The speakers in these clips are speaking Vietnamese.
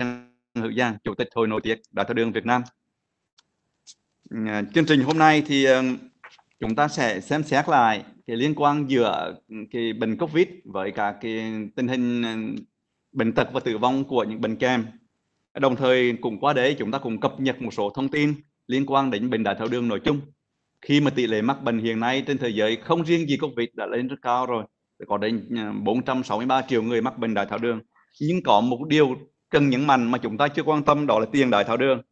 Trần Hữu Giang, Chủ tịch Hội nội tiết Đài Thao Đường Việt Nam. Ờ, chương trình hôm nay thì ờ, chúng ta sẽ xem xét lại cái liên quan giữa cái bệnh Covid với cả cái tình hình ờ, bệnh tật và tử vong của những bệnh kèm. Đồng thời cùng qua đấy chúng ta cùng cập nhật một số thông tin liên quan đến bệnh đái tháo đường nói chung. Khi mà tỷ lệ mắc bệnh hiện nay trên thế giới không riêng gì Covid đã lên rất cao rồi, có đến 463 triệu người mắc bệnh đái tháo đường. Nhưng có một điều cần những mảnh mà chúng ta chưa quan tâm đó là tiền đái tháo đường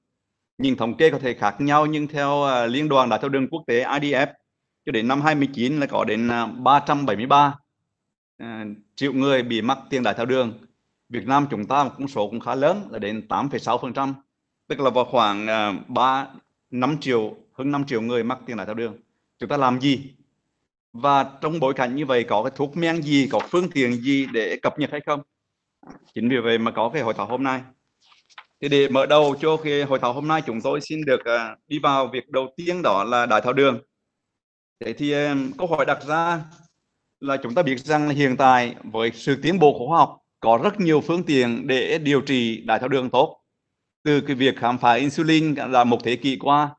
những thống kê có thể khác nhau nhưng theo à, liên đoàn đại tháo đường quốc tế IDF cho đến năm 29 là có đến 373 à, à, triệu người bị mắc tiền đái tháo đường Việt Nam chúng ta một con số cũng khá lớn là đến 8,6% tức là vào khoảng 3 5 triệu hơn 5 triệu người mắc tiền đái tháo đường chúng ta làm gì và trong bối cảnh như vậy có cái thuốc men gì có phương tiện gì để cập nhật hay không chính vì vậy mà có cái hội thảo hôm nay thì để mở đầu cho cái hội thảo hôm nay chúng tôi xin được à, đi vào việc đầu tiên đó là đại thảo đường thế thì à, câu hỏi đặt ra là chúng ta biết rằng hiện tại với sự tiến bộ khoa học có rất nhiều phương tiện để điều trị đái tháo đường tốt từ cái việc khám phá insulin là một thế kỷ qua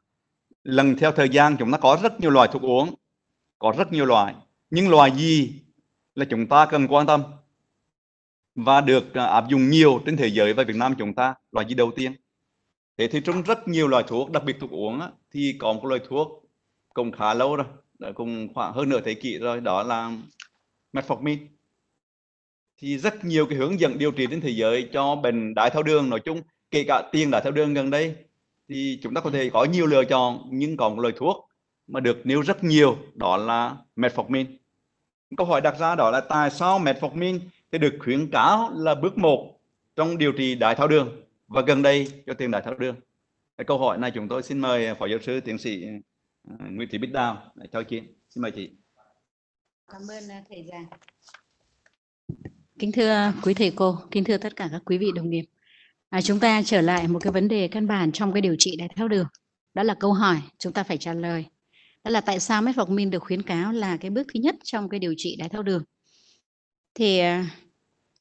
lần theo thời gian chúng ta có rất nhiều loại thuốc uống có rất nhiều loại nhưng loại gì là chúng ta cần quan tâm và được à, áp dụng nhiều trên thế giới và Việt Nam chúng ta loại gì đầu tiên thế thì trong rất nhiều loại thuốc đặc biệt thuốc uống thì có một loại thuốc cũng khá lâu rồi đã cùng khoảng hơn nửa thế kỷ rồi đó là metformin thì rất nhiều cái hướng dẫn điều trị trên thế giới cho bệnh đái tháo đường nói chung kể cả tiền đái tháo đường gần đây thì chúng ta có thể có nhiều lựa chọn nhưng còn một loại thuốc mà được nêu rất nhiều đó là metformin câu hỏi đặt ra đó là tại sao metformin thì được khuyến cáo là bước 1 trong điều trị đái tháo đường và gần đây cho tiền đái tháo đường. Câu hỏi này chúng tôi xin mời Phó Giáo sư Tiến sĩ ờ, Nguyễn Thị Bích Đào cho chị. Xin mời chị. Cảm ơn ờ, thầy già. Kính thưa quý thầy cô, kính thưa tất cả các quý vị đồng nghiệp. À, chúng ta trở lại một cái vấn đề căn bản trong cái điều trị đái tháo đường. Đó là câu hỏi chúng ta phải trả lời. Đó là tại sao metformin được khuyến cáo là cái bước thứ nhất trong cái điều trị đái tháo đường thì à,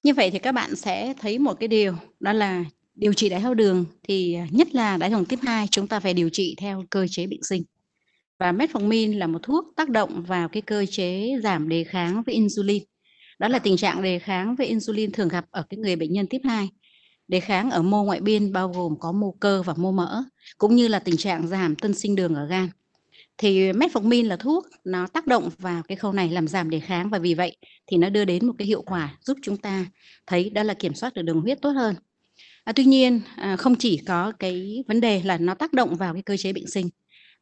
như vậy thì các bạn sẽ thấy một cái điều đó là điều trị đái tháo đường thì à, nhất là đái tháo đường tiếp 2 chúng ta phải điều trị theo cơ chế bệnh sinh. Và metformin là một thuốc tác động vào cái cơ chế giảm đề kháng với insulin. Đó là tình trạng đề kháng với insulin thường gặp ở cái người bệnh nhân tiếp 2. Đề kháng ở mô ngoại biên bao gồm có mô cơ và mô mỡ, cũng như là tình trạng giảm tân sinh đường ở gan thì metformin là thuốc nó tác động vào cái khâu này làm giảm đề kháng và vì vậy thì nó đưa đến một cái hiệu quả giúp chúng ta thấy đó là kiểm soát được đường huyết tốt hơn à, tuy nhiên à, không chỉ có cái vấn đề là nó tác động vào cái cơ chế bệnh sinh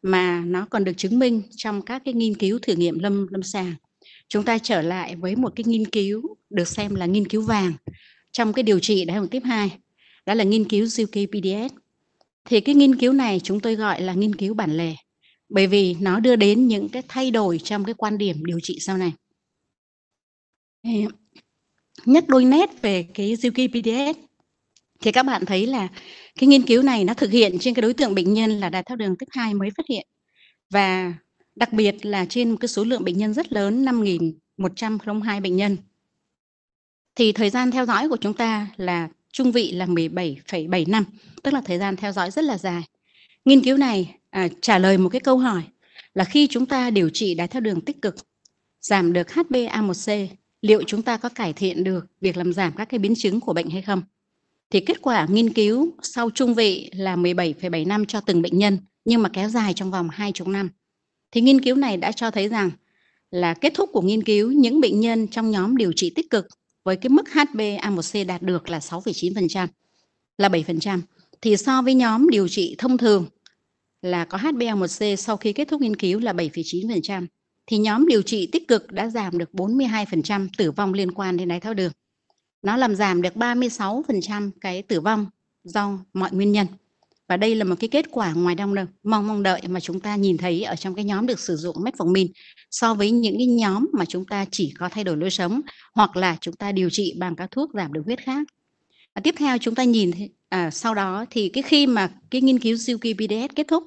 mà nó còn được chứng minh trong các cái nghiên cứu thử nghiệm lâm lâm sàng chúng ta trở lại với một cái nghiên cứu được xem là nghiên cứu vàng trong cái điều trị đái hồng tiếp 2 đó là nghiên cứu GKPDS thì cái nghiên cứu này chúng tôi gọi là nghiên cứu bản lề bởi vì nó đưa đến những cái thay đổi trong cái quan điểm điều trị sau này nhắc đôi nét về cái Zilke PDS thì các bạn thấy là cái nghiên cứu này nó thực hiện trên cái đối tượng bệnh nhân là đái tháo đường type 2 mới phát hiện và đặc biệt là trên một cái số lượng bệnh nhân rất lớn 5.102 bệnh nhân thì thời gian theo dõi của chúng ta là trung vị là 17,7 năm tức là thời gian theo dõi rất là dài nghiên cứu này à, trả lời một cái câu hỏi là khi chúng ta điều trị đái tháo đường tích cực, giảm được HbA1c, liệu chúng ta có cải thiện được việc làm giảm các cái biến chứng của bệnh hay không? Thì kết quả nghiên cứu sau trung vị là 17,7 năm cho từng bệnh nhân nhưng mà kéo dài trong vòng chục năm. Thì nghiên cứu này đã cho thấy rằng là kết thúc của nghiên cứu những bệnh nhân trong nhóm điều trị tích cực với cái mức HbA1c đạt được là 6,9% là 7% thì so với nhóm điều trị thông thường là có HbA1c sau khi kết thúc nghiên cứu là 7,9%, thì nhóm điều trị tích cực đã giảm được 42% tử vong liên quan đến đái tháo đường. Nó làm giảm được 36% cái tử vong do mọi nguyên nhân. Và đây là một cái kết quả ngoài đông đồng, mong mong đợi mà chúng ta nhìn thấy ở trong cái nhóm được sử dụng metformin so với những cái nhóm mà chúng ta chỉ có thay đổi lối sống hoặc là chúng ta điều trị bằng các thuốc giảm đường huyết khác. À, tiếp theo chúng ta nhìn à, sau đó thì cái khi mà cái nghiên cứu CQPDS kết thúc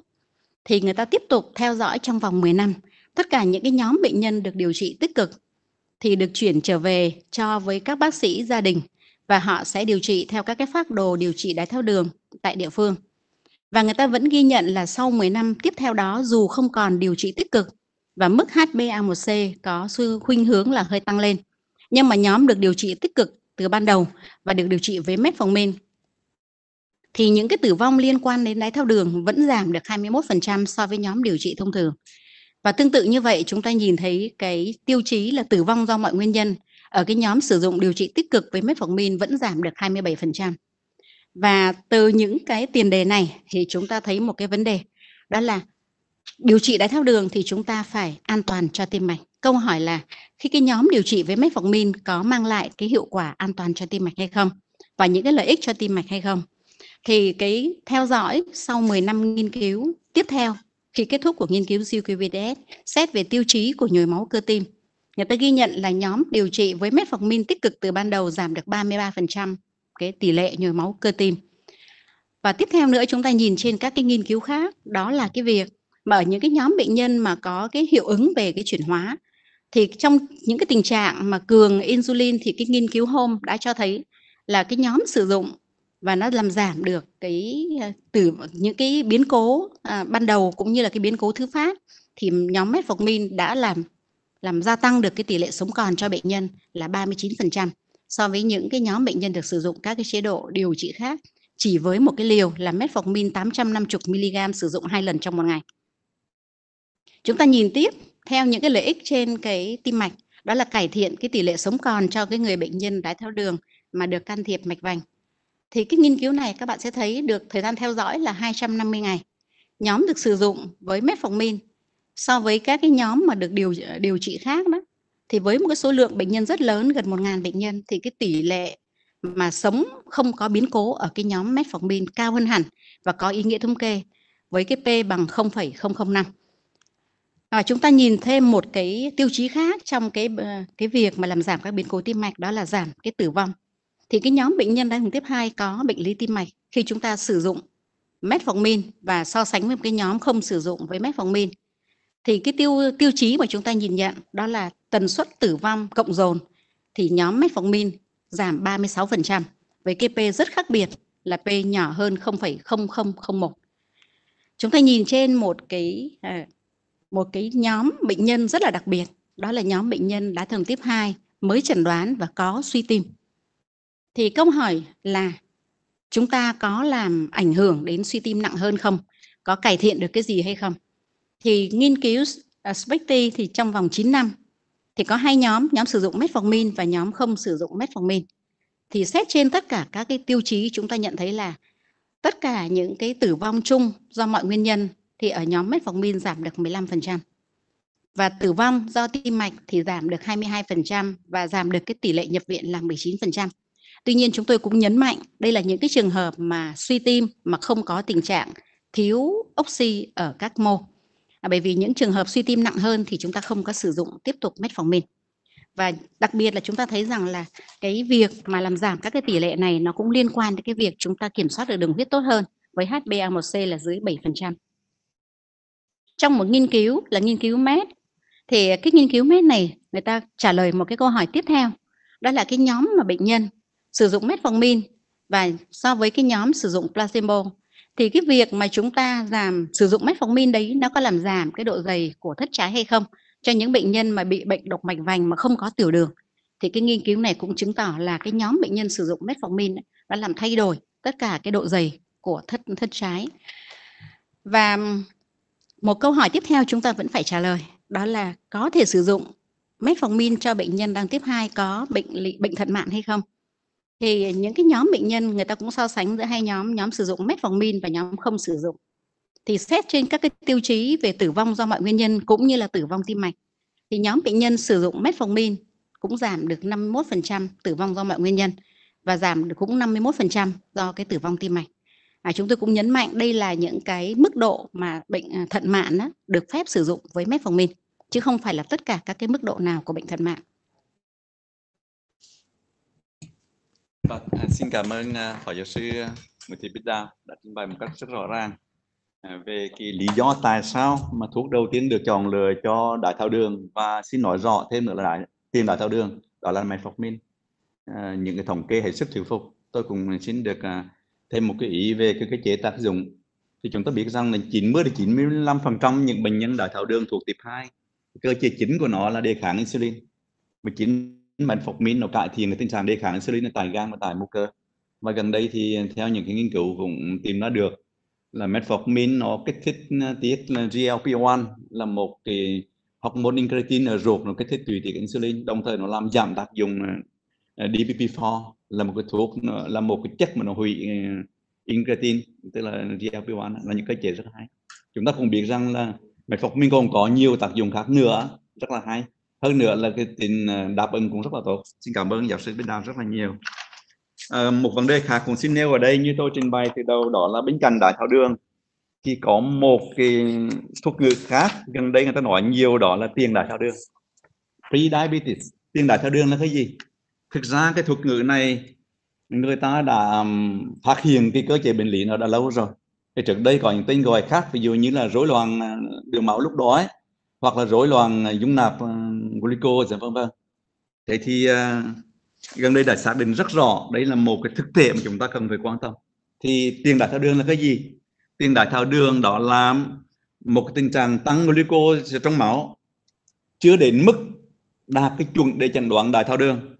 thì người ta tiếp tục theo dõi trong vòng 10 năm. Tất cả những cái nhóm bệnh nhân được điều trị tích cực thì được chuyển trở về cho với các bác sĩ gia đình và họ sẽ điều trị theo các cái phác đồ điều trị đái tháo đường tại địa phương. Và người ta vẫn ghi nhận là sau 10 năm tiếp theo đó dù không còn điều trị tích cực và mức HbA1c có xu khuynh hướng là hơi tăng lên. Nhưng mà nhóm được điều trị tích cực từ ban đầu và được điều trị với metformin thì những cái tử vong liên quan đến đái tháo đường vẫn giảm được 21% so với nhóm điều trị thông thường. Và tương tự như vậy chúng ta nhìn thấy cái tiêu chí là tử vong do mọi nguyên nhân ở cái nhóm sử dụng điều trị tích cực với metformin vẫn giảm được 27%. Và từ những cái tiền đề này thì chúng ta thấy một cái vấn đề đó là điều trị đái tháo đường thì chúng ta phải an toàn cho tim mạch. Câu hỏi là khi cái nhóm điều trị với metformin có mang lại cái hiệu quả an toàn cho tim mạch hay không và những cái lợi ích cho tim mạch hay không? thì cái theo dõi sau 10 năm nghiên cứu tiếp theo khi kết thúc của nghiên cứu CQBDS xét về tiêu chí của nhồi máu cơ tim người ta ghi nhận là nhóm điều trị với metformin tích cực từ ban đầu giảm được 33% cái tỷ lệ nhồi máu cơ tim và tiếp theo nữa chúng ta nhìn trên các cái nghiên cứu khác đó là cái việc mà ở những cái nhóm bệnh nhân mà có cái hiệu ứng về cái chuyển hóa thì trong những cái tình trạng mà cường insulin thì cái nghiên cứu hôm đã cho thấy là cái nhóm sử dụng và nó làm giảm được cái ờ, từ những cái biến cố à, ban đầu cũng như là cái biến cố thứ phát thì nhóm metformin đã làm làm gia tăng được cái tỷ lệ sống còn cho bệnh nhân là 39% so với những cái nhóm bệnh nhân được sử dụng các cái chế độ điều trị khác chỉ với một cái liều là metformin 850 mg sử dụng hai lần trong một ngày. Chúng ta nhìn tiếp theo những cái lợi ích trên cái tim mạch đó là cải thiện cái tỷ lệ sống còn cho cái người bệnh nhân đái tháo đường mà được can thiệp mạch vành thì cái nghiên cứu này các bạn sẽ thấy được thời gian theo dõi là 250 ngày. Nhóm được sử dụng với metformin so với các cái nhóm mà được điều điều trị khác đó thì với một cái số lượng bệnh nhân rất lớn gần 1.000 bệnh nhân thì cái tỷ lệ mà sống không có biến cố ở cái nhóm metformin cao hơn hẳn và có ý nghĩa thống kê với cái P bằng 0,005. và chúng ta nhìn thêm một cái tiêu chí khác trong cái ờ, cái việc mà làm giảm các biến cố tim mạch đó là giảm cái tử vong thì cái nhóm bệnh nhân đai thùng tiếp 2 có bệnh lý tim mạch khi chúng ta sử dụng metformin và so sánh với một cái nhóm không sử dụng với metformin thì cái tiêu tiêu chí mà chúng ta nhìn nhận đó là tần suất tử vong cộng dồn thì nhóm metformin giảm 36% với cái P rất khác biệt là P nhỏ hơn 0,0001. Chúng ta nhìn trên một cái à, một cái nhóm bệnh nhân rất là đặc biệt, đó là nhóm bệnh nhân đái tháo đường tiếp 2 mới chẩn đoán và có suy tim thì câu hỏi là chúng ta có làm ảnh hưởng đến suy tim nặng hơn không có cải thiện được cái gì hay không thì nghiên cứu uh, thì trong vòng 9 năm thì có hai nhóm nhóm sử dụng metformin và nhóm không sử dụng metformin thì xét trên tất cả các cái tiêu chí chúng ta nhận thấy là tất cả những cái tử vong chung do mọi nguyên nhân thì ở nhóm metformin giảm được 15% và tử vong do tim mạch thì giảm được 22% và giảm được cái tỷ lệ nhập viện là 19%. Tuy nhiên chúng tôi cũng nhấn mạnh đây là những cái trường hợp mà suy tim mà không có tình trạng thiếu oxy ở các mô. À, bởi vì những trường hợp suy tim nặng hơn thì chúng ta không có sử dụng tiếp tục metformin. Và đặc biệt là chúng ta thấy rằng là cái việc mà làm giảm các cái tỷ lệ này nó cũng liên quan đến cái việc chúng ta kiểm soát được đường huyết tốt hơn với HbA1c là dưới 7%. Trong một nghiên cứu là nghiên cứu MED thì cái nghiên cứu MED này người ta trả lời một cái câu hỏi tiếp theo đó là cái nhóm mà bệnh nhân sử dụng metformin và so với cái nhóm sử dụng placebo thì cái việc mà chúng ta làm sử dụng metformin đấy nó có làm giảm cái độ dày của thất trái hay không cho những bệnh nhân mà bị bệnh độc mạch vành mà không có tiểu đường thì cái nghiên cứu này cũng chứng tỏ là cái nhóm bệnh nhân sử dụng metformin đã làm thay đổi tất cả cái độ dày của thất thất trái và một câu hỏi tiếp theo chúng ta vẫn phải trả lời đó là có thể sử dụng metformin cho bệnh nhân đang tiếp hai có bệnh bệnh thận mạng hay không thì những cái nhóm bệnh nhân người ta cũng so sánh giữa hai nhóm nhóm sử dụng metformin và nhóm không sử dụng thì xét trên các cái tiêu chí về tử vong do mọi nguyên nhân cũng như là tử vong tim mạch thì nhóm bệnh nhân sử dụng metformin cũng giảm được 51% tử vong do mọi nguyên nhân và giảm được cũng 51% do cái tử vong tim mạch. À, chúng tôi cũng nhấn mạnh đây là những cái mức độ mà bệnh à, thận mạn á, được phép sử dụng với metformin chứ không phải là tất cả các cái mức độ nào của bệnh thận mạn. Vâng, à, xin cảm ơn uh, Phó Giáo sư à, Nguyễn Thị Bích Đào đã trình bày một cách rất rõ ràng uh, về cái lý do tại sao mà thuốc đầu tiên được chọn lựa cho đại thao đường và xin nói rõ thêm nữa là đái, tiền đái tháo đường đó là metformin. À, những cái thống kê hết sức thuyết phục. Tôi cũng xin được à, thêm một cái ý về cái, cái chế tác dụng. Thì chúng ta biết rằng là 90 đến 95% những bệnh nhân đại thao đường thuộc tiếp 2 cơ chế chính của nó là đề kháng insulin. 19 bệnh phục minh nó cải thiện cái tình trạng đề kháng insulin tại gan và tại mô cơ và gần đây thì theo những cái nghiên cứu cũng tìm ra được là metformin nó kích thích à, tiết GLP-1 là một cái hormone incretin ở ruột nó kích thích tùy tiết insulin đồng thời nó làm giảm tác dụng à, à, DPP4 là một cái thuốc là một cái chất mà nó hủy incretin tức là GLP-1 là những cái chế rất hay chúng ta cũng biết rằng là metformin còn có nhiều tác dụng khác nữa rất là hay hơn nữa là cái tình ờ, đáp ứng cũng rất là tốt xin cảm ơn giáo sư Bích Đào rất là nhiều à, một vấn đề khác cũng xin nêu ở đây như tôi trình bày từ đầu đó là bên cạnh đái thảo đường thì có một cái thuật ngữ khác gần đây người ta nói nhiều đó là tiền đái thảo đường pre-diabetes tiền đái thảo đường là cái gì thực ra cái thuật ngữ này người ta đã phát hiện cái cơ chế bệnh lý nó đã lâu rồi thì trước đây có những tên gọi khác ví dụ như là rối loạn ờ, đường máu lúc đó ấy, hoặc là rối loạn ờ, dung nạp ờ, glucose vân vân thế thì ờ, gần đây đã xác định rất rõ đấy là một cái thực tế mà chúng ta cần phải quan tâm thì tiền đái tháo đường là cái gì tiền đái tháo đường đó là một cái tình trạng tăng glucose trong máu chưa đến mức đạt cái chuẩn để chẩn đoán đái tháo đường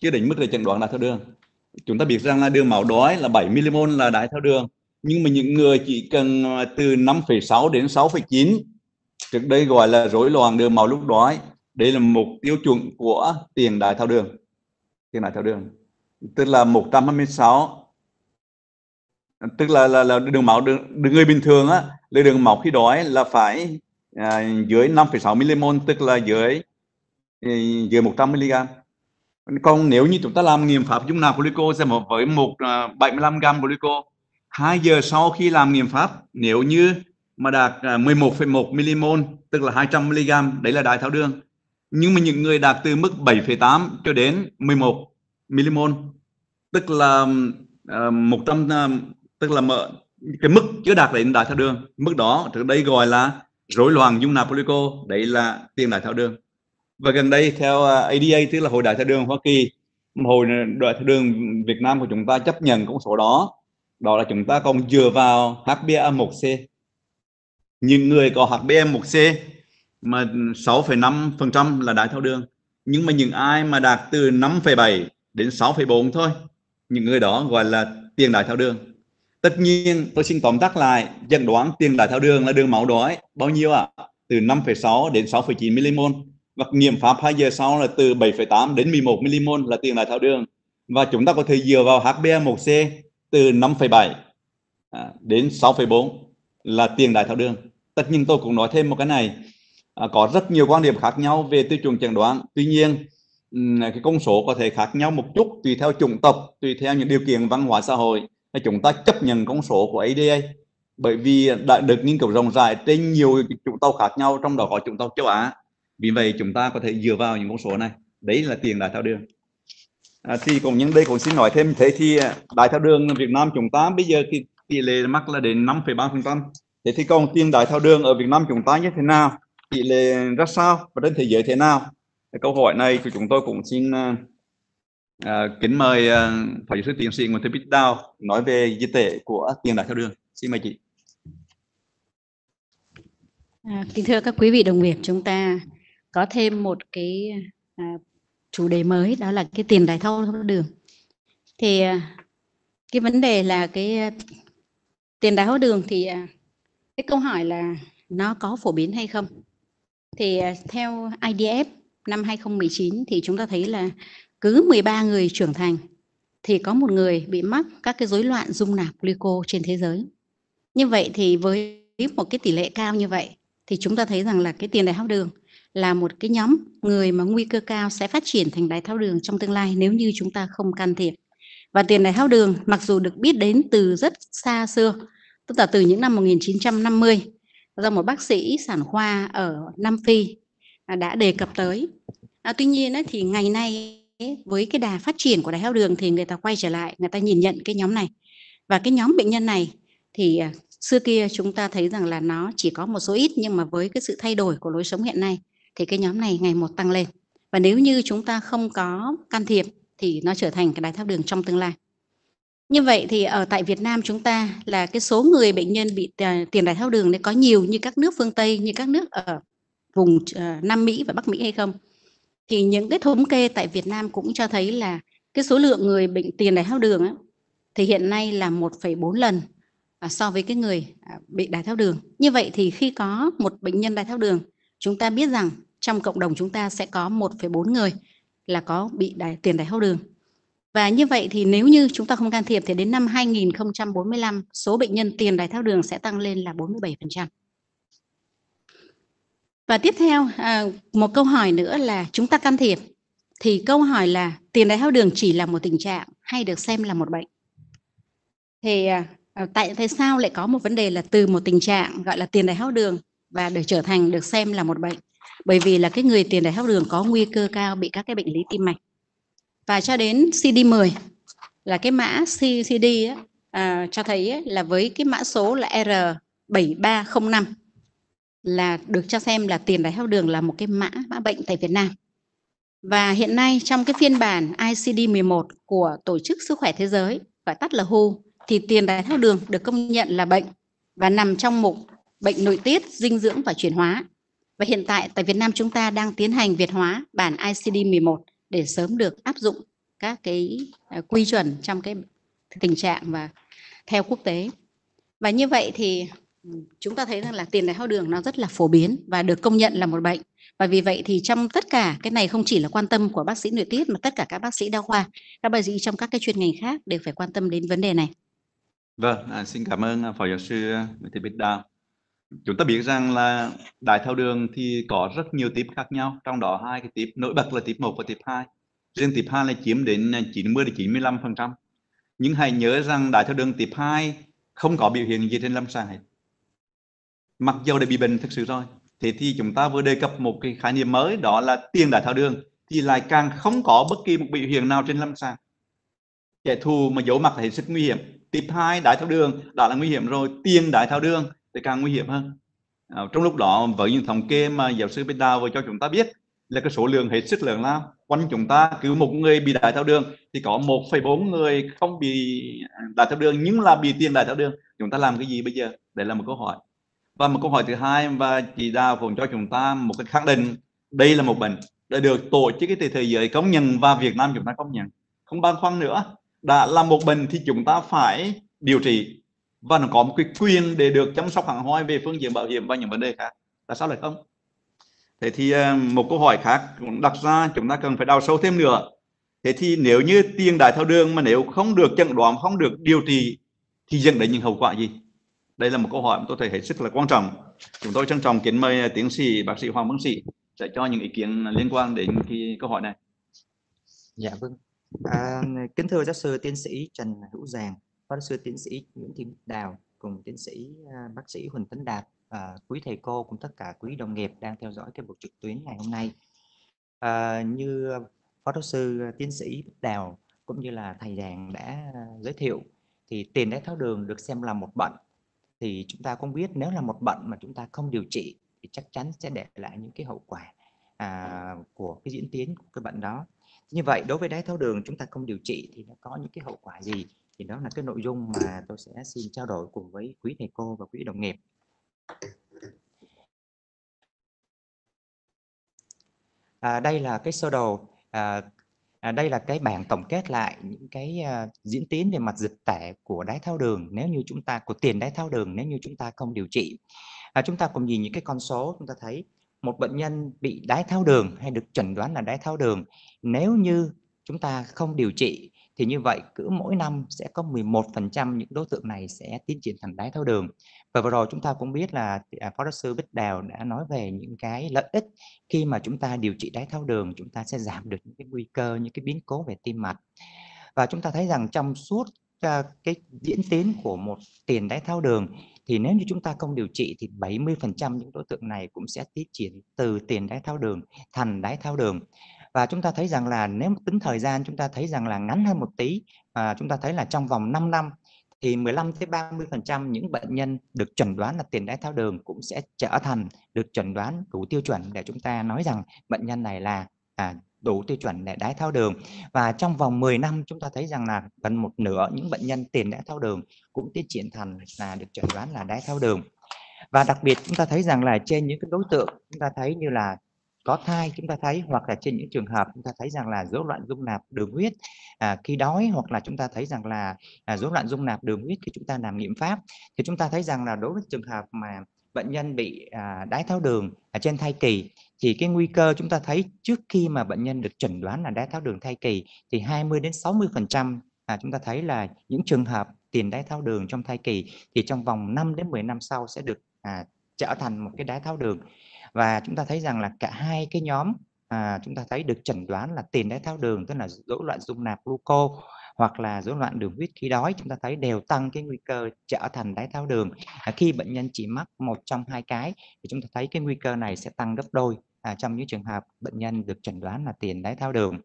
chưa đến mức để chẩn đoán đái tháo đường chúng ta biết rằng là đường máu đói là 7 mmol là đái tháo đường nhưng mà những người chỉ cần từ 5,6 đến 6,9 trước đây gọi là rối loạn đường máu lúc đói đây là một tiêu chuẩn của tiền đại thao đường tiền đại thao đường tức là 126 tức là là, là đường máu đường, đường người bình thường á lấy đường máu khi đói là phải à, dưới 5,6 mmol tức là dưới ừ, dưới 100 mg còn nếu như chúng ta làm nghiệm pháp dung nạp gluco sẽ một với một uh, 75 g gluco 2 giờ sau khi làm nghiệm pháp nếu như mà đạt 11,1 à, milimol tức là 200 mg đấy là đái tháo đường nhưng mà những người đạt từ mức 7,8 cho đến 11 milimol tức là uh, 100 uh, tức là mở cái mức chưa đạt đến đái tháo đường mức đó trước đây gọi là rối loạn dung nạp glucose đấy là tiền đái tháo đường và gần đây theo ADA à, tức là hội đại tháo đường Hoa Kỳ hội đại tháo đường Việt Nam của chúng ta chấp nhận con số đó đó là chúng ta còn dựa vào HbA1c những người có HbA1c mà 6,5% là đái tháo đường nhưng mà những ai mà đạt từ 5,7 đến 6,4 thôi những người đó gọi là tiền đái tháo đường tất nhiên tôi xin tóm tắt lại chẩn đoán tiền đái tháo đường là đường máu đói bao nhiêu ạ à? từ 5,6 đến 6,9 mmol và nghiệm pháp 2 giờ sau là từ 7,8 đến 11 mmol là tiền đái tháo đường và chúng ta có thể dựa vào HbA1c từ 5,7 à, đến 6,4 là tiền đái tháo đường tất nhiên tôi cũng nói thêm một cái này à, có rất nhiều quan điểm khác nhau về tiêu chuẩn chẩn đoán tuy nhiên cái con số có thể khác nhau một chút tùy theo chủng tộc tùy theo những điều kiện văn hóa xã hội chúng ta chấp nhận con số của ADA bởi vì đã được nghiên cứu rộng rãi trên nhiều chủng tộc khác nhau trong đó có chủng tộc châu Á vì vậy chúng ta có thể dựa vào những con số này đấy là tiền đại theo đường à, thì cũng những đây cũng xin nói thêm thế thì à, đại theo đường Việt Nam chúng ta bây giờ thì tỷ lệ mắc là đến 5,3 phần trăm Thế thì còn tiền đái thao đường ở Việt Nam chúng ta như thế nào? Tỷ lệ ra sao và trên thế giới thế nào? câu hỏi này thì chúng tôi cũng xin uh, kính mời ờ, Phó giáo sư tiến sĩ Nguyễn Thị Bích Đào nói về di tệ của tiền đái thao đường. Xin mời chị. À, kính thưa các quý vị đồng nghiệp, chúng ta có thêm một cái à, chủ đề mới đó là cái tiền đái thao đường. Thì à, cái vấn đề là cái à, tiền đái thao đường thì à, cái câu hỏi là nó có phổ biến hay không thì à, theo IDF năm 2019 thì chúng ta thấy là cứ 13 người trưởng thành thì có một người bị mắc các cái rối loạn dung nạp glyco trên thế giới. Như vậy thì với một cái tỷ lệ cao như vậy thì chúng ta thấy rằng là cái tiền đái tháo đường là một cái nhóm người mà nguy cơ cao sẽ phát triển thành đái tháo đường trong tương lai nếu như chúng ta không can thiệp. Và tiền đái tháo đường mặc dù được biết đến từ rất xa xưa tức là từ những năm 1950 do một bác sĩ sản khoa ở Nam Phi à, đã đề cập tới. À, tuy nhiên ấy, thì ngày nay với cái đà phát triển của đái tháo đường thì người ta quay trở lại, người ta nhìn nhận cái nhóm này. Và cái nhóm bệnh nhân này thì à, xưa kia chúng ta thấy rằng là nó chỉ có một số ít nhưng mà với cái sự thay đổi của lối sống hiện nay thì cái nhóm này ngày một tăng lên. Và nếu như chúng ta không có can thiệp thì nó trở thành cái đái tháo đường trong tương lai. Như vậy thì ở tại Việt Nam chúng ta là cái số người bệnh nhân bị à, tiền đái tháo đường có nhiều như các nước phương Tây, như các nước ở vùng à, Nam Mỹ và Bắc Mỹ hay không? Thì những cái thống kê tại Việt Nam cũng cho thấy là cái số lượng người bệnh tiền đái tháo đường ấy, thì hiện nay là 1,4 lần à, so với cái người bị đái tháo đường. Như vậy thì khi có một bệnh nhân đái tháo đường, chúng ta biết rằng trong cộng đồng chúng ta sẽ có 1,4 người là có bị đái, tiền đái tháo đường và như vậy thì nếu như chúng ta không can thiệp thì đến năm 2045 số bệnh nhân tiền đái tháo đường sẽ tăng lên là 47%. Và tiếp theo à, một câu hỏi nữa là chúng ta can thiệp thì câu hỏi là tiền đái tháo đường chỉ là một tình trạng hay được xem là một bệnh? Thì à, à, tại tại sao lại có một vấn đề là từ một tình trạng gọi là tiền đái tháo đường và được trở thành được xem là một bệnh? Bởi vì là cái người tiền đái tháo đường có nguy cơ cao bị các cái bệnh lý tim mạch và cho đến CD10 là cái mã CD ấy, à, cho thấy ấy, là với cái mã số là R7305 là được cho xem là tiền đái tháo đường là một cái mã mã bệnh tại Việt Nam. Và hiện nay trong cái phiên bản ICD-11 của Tổ chức Sức khỏe Thế giới và tắt là WHO thì tiền đái tháo đường được công nhận là bệnh và nằm trong mục bệnh nội tiết, dinh dưỡng và chuyển hóa. Và hiện tại tại Việt Nam chúng ta đang tiến hành Việt hóa bản ICD-11 để sớm được áp dụng các cái à, quy chuẩn trong cái tình trạng và theo quốc tế và như vậy thì ừ, chúng ta thấy rằng là tiền đái tháo đường nó rất là phổ biến và được công nhận là một bệnh và vì vậy thì trong tất cả cái này không chỉ là quan tâm của bác sĩ nội tiết mà tất cả các bác sĩ đa khoa các bác sĩ trong các cái chuyên ngành khác đều phải quan tâm đến vấn đề này vâng à, xin cảm ơn à, phó giáo sư Nguyễn Thị Bích Đào chúng ta biết rằng là đái tháo đường thì có rất nhiều tiếp khác nhau trong đó hai cái tiếp nổi bật là tiếp 1 và tiếp 2 riêng tiếp 2 là chiếm đến 90 à, đến 95 phần trăm nhưng hãy nhớ rằng đái tháo đường tiếp 2 không có biểu hiện gì trên lâm sàng hết mặc dù đã bị bệnh thực sự rồi thế thì chúng ta vừa đề cập một cái khái niệm mới đó là tiền đái tháo đường thì lại càng không có bất kỳ một biểu hiện nào trên lâm sàng kẻ thù mà giấu mặt là hết sức nguy hiểm tiếp 2 đái tháo đường đã là nguy hiểm rồi tiền đái tháo đường thì càng nguy hiểm hơn à, trong lúc đó với những thống kê mà giáo sư Bedau vừa cho chúng ta biết là cái số lượng hết sức lớn lao quanh chúng ta cứ một người bị đái tháo đường thì có 1,4 người không bị à, đái tháo đường nhưng là bị tiền đái tháo đường chúng ta làm cái gì bây giờ đây là một câu hỏi và một câu hỏi thứ hai và chị Đào cũng cho chúng ta một cái khẳng định đây là một bệnh đã được tổ chức cái thế giới công nhận và Việt Nam chúng ta công nhận không băn khoăn nữa đã là một bệnh thì chúng ta phải điều trị và nó có một cái quyền để được chăm sóc hàng hoi về phương diện bảo hiểm và những vấn đề khác tại sao lại không thế thì ờ, một câu hỏi khác cũng đặt ra chúng ta cần phải đào sâu thêm nữa thế thì nếu như tiền đái theo đường mà nếu không được chẩn đoán không được điều trị thì dẫn đến những hậu quả gì đây là một câu hỏi mà tôi thấy hết sức là quan trọng chúng tôi trân trọng kính mời ờ, tiến sĩ bác sĩ hoàng văn sĩ sẽ cho những ý kiến liên quan đến cái câu hỏi này dạ vâng à, kính thưa giáo sư tiến sĩ trần hữu giàng phó sư tiến sĩ Nguyễn Thị Đào cùng tiến sĩ à, bác sĩ Huỳnh Tấn Đạt à, quý thầy cô cùng tất cả quý đồng nghiệp đang theo dõi cái buổi trực tuyến ngày hôm nay à, như phó giáo sư tiến sĩ Đào cũng như là thầy Đàn đã à, giới thiệu thì tiền đái tháo đường được xem là một bệnh thì chúng ta cũng biết nếu là một bệnh mà chúng ta không điều trị thì chắc chắn sẽ để lại những cái hậu quả à, của cái diễn tiến của cái bệnh đó như vậy đối với đái tháo đường chúng ta không điều trị thì nó có những cái hậu quả gì thì đó là cái nội dung mà tôi sẽ xin trao đổi cùng với quý thầy cô và quý đồng nghiệp à, đây là cái sơ đồ à, à, đây là cái bảng tổng kết lại những cái à, diễn tiến về mặt dịch tễ của đái tháo đường nếu như chúng ta của tiền đái tháo đường nếu như chúng ta không điều trị à, chúng ta cùng nhìn những cái con số chúng ta thấy một bệnh nhân bị đái tháo đường hay được chẩn đoán là đái tháo đường nếu như chúng ta không điều trị thì như vậy cứ mỗi năm sẽ có 11% những đối tượng này sẽ tiến triển thành đái tháo đường. Và vừa rồi chúng ta cũng biết là à, Phó giáo sư Bích Đào đã nói về những cái lợi ích khi mà chúng ta điều trị đái tháo đường chúng ta sẽ giảm được những cái nguy cơ, những cái biến cố về tim mạch. Và chúng ta thấy rằng trong suốt à, cái diễn tiến của một tiền đái tháo đường thì nếu như chúng ta không điều trị thì 70% những đối tượng này cũng sẽ tiến triển từ tiền đái tháo đường thành đái tháo đường và chúng ta thấy rằng là nếu tính thời gian chúng ta thấy rằng là ngắn hơn một tí à, chúng ta thấy là trong vòng 5 năm thì 15 tới 30 phần trăm những bệnh nhân được chuẩn đoán là tiền đái tháo đường cũng sẽ trở thành được chuẩn đoán đủ tiêu chuẩn để chúng ta nói rằng bệnh nhân này là à, đủ tiêu chuẩn để đái tháo đường và trong vòng 10 năm chúng ta thấy rằng là gần một nửa những bệnh nhân tiền đái tháo đường cũng tiến triển thành là được chuẩn đoán là đái tháo đường và đặc biệt chúng ta thấy rằng là trên những cái đối tượng chúng ta thấy như là có thai chúng ta thấy hoặc là trên những trường hợp chúng ta thấy rằng là rối loạn dung nạp đường huyết à, khi đói hoặc là chúng ta thấy rằng là à, rối loạn dung nạp đường huyết khi chúng ta làm nghiệm pháp thì chúng ta thấy rằng là đối với trường hợp mà bệnh nhân bị à, đái tháo đường ở trên thai kỳ thì cái nguy cơ chúng ta thấy trước khi mà bệnh nhân được chẩn đoán là đái tháo đường thai kỳ thì 20 đến 60 phần trăm à, chúng ta thấy là những trường hợp tiền đái tháo đường trong thai kỳ thì trong vòng 5 đến 10 năm sau sẽ được à, trở thành một cái đái tháo đường và chúng ta thấy rằng là cả hai cái nhóm à, chúng ta thấy được chẩn đoán là tiền đái tháo đường tức là rối loạn dung nạp gluco hoặc là rối loạn đường huyết khi đói chúng ta thấy đều tăng cái nguy cơ trở thành đái tháo đường à, khi bệnh nhân chỉ mắc một trong hai cái thì chúng ta thấy cái nguy cơ này sẽ tăng gấp đôi à, trong những trường hợp bệnh nhân được chẩn đoán là tiền đái tháo đường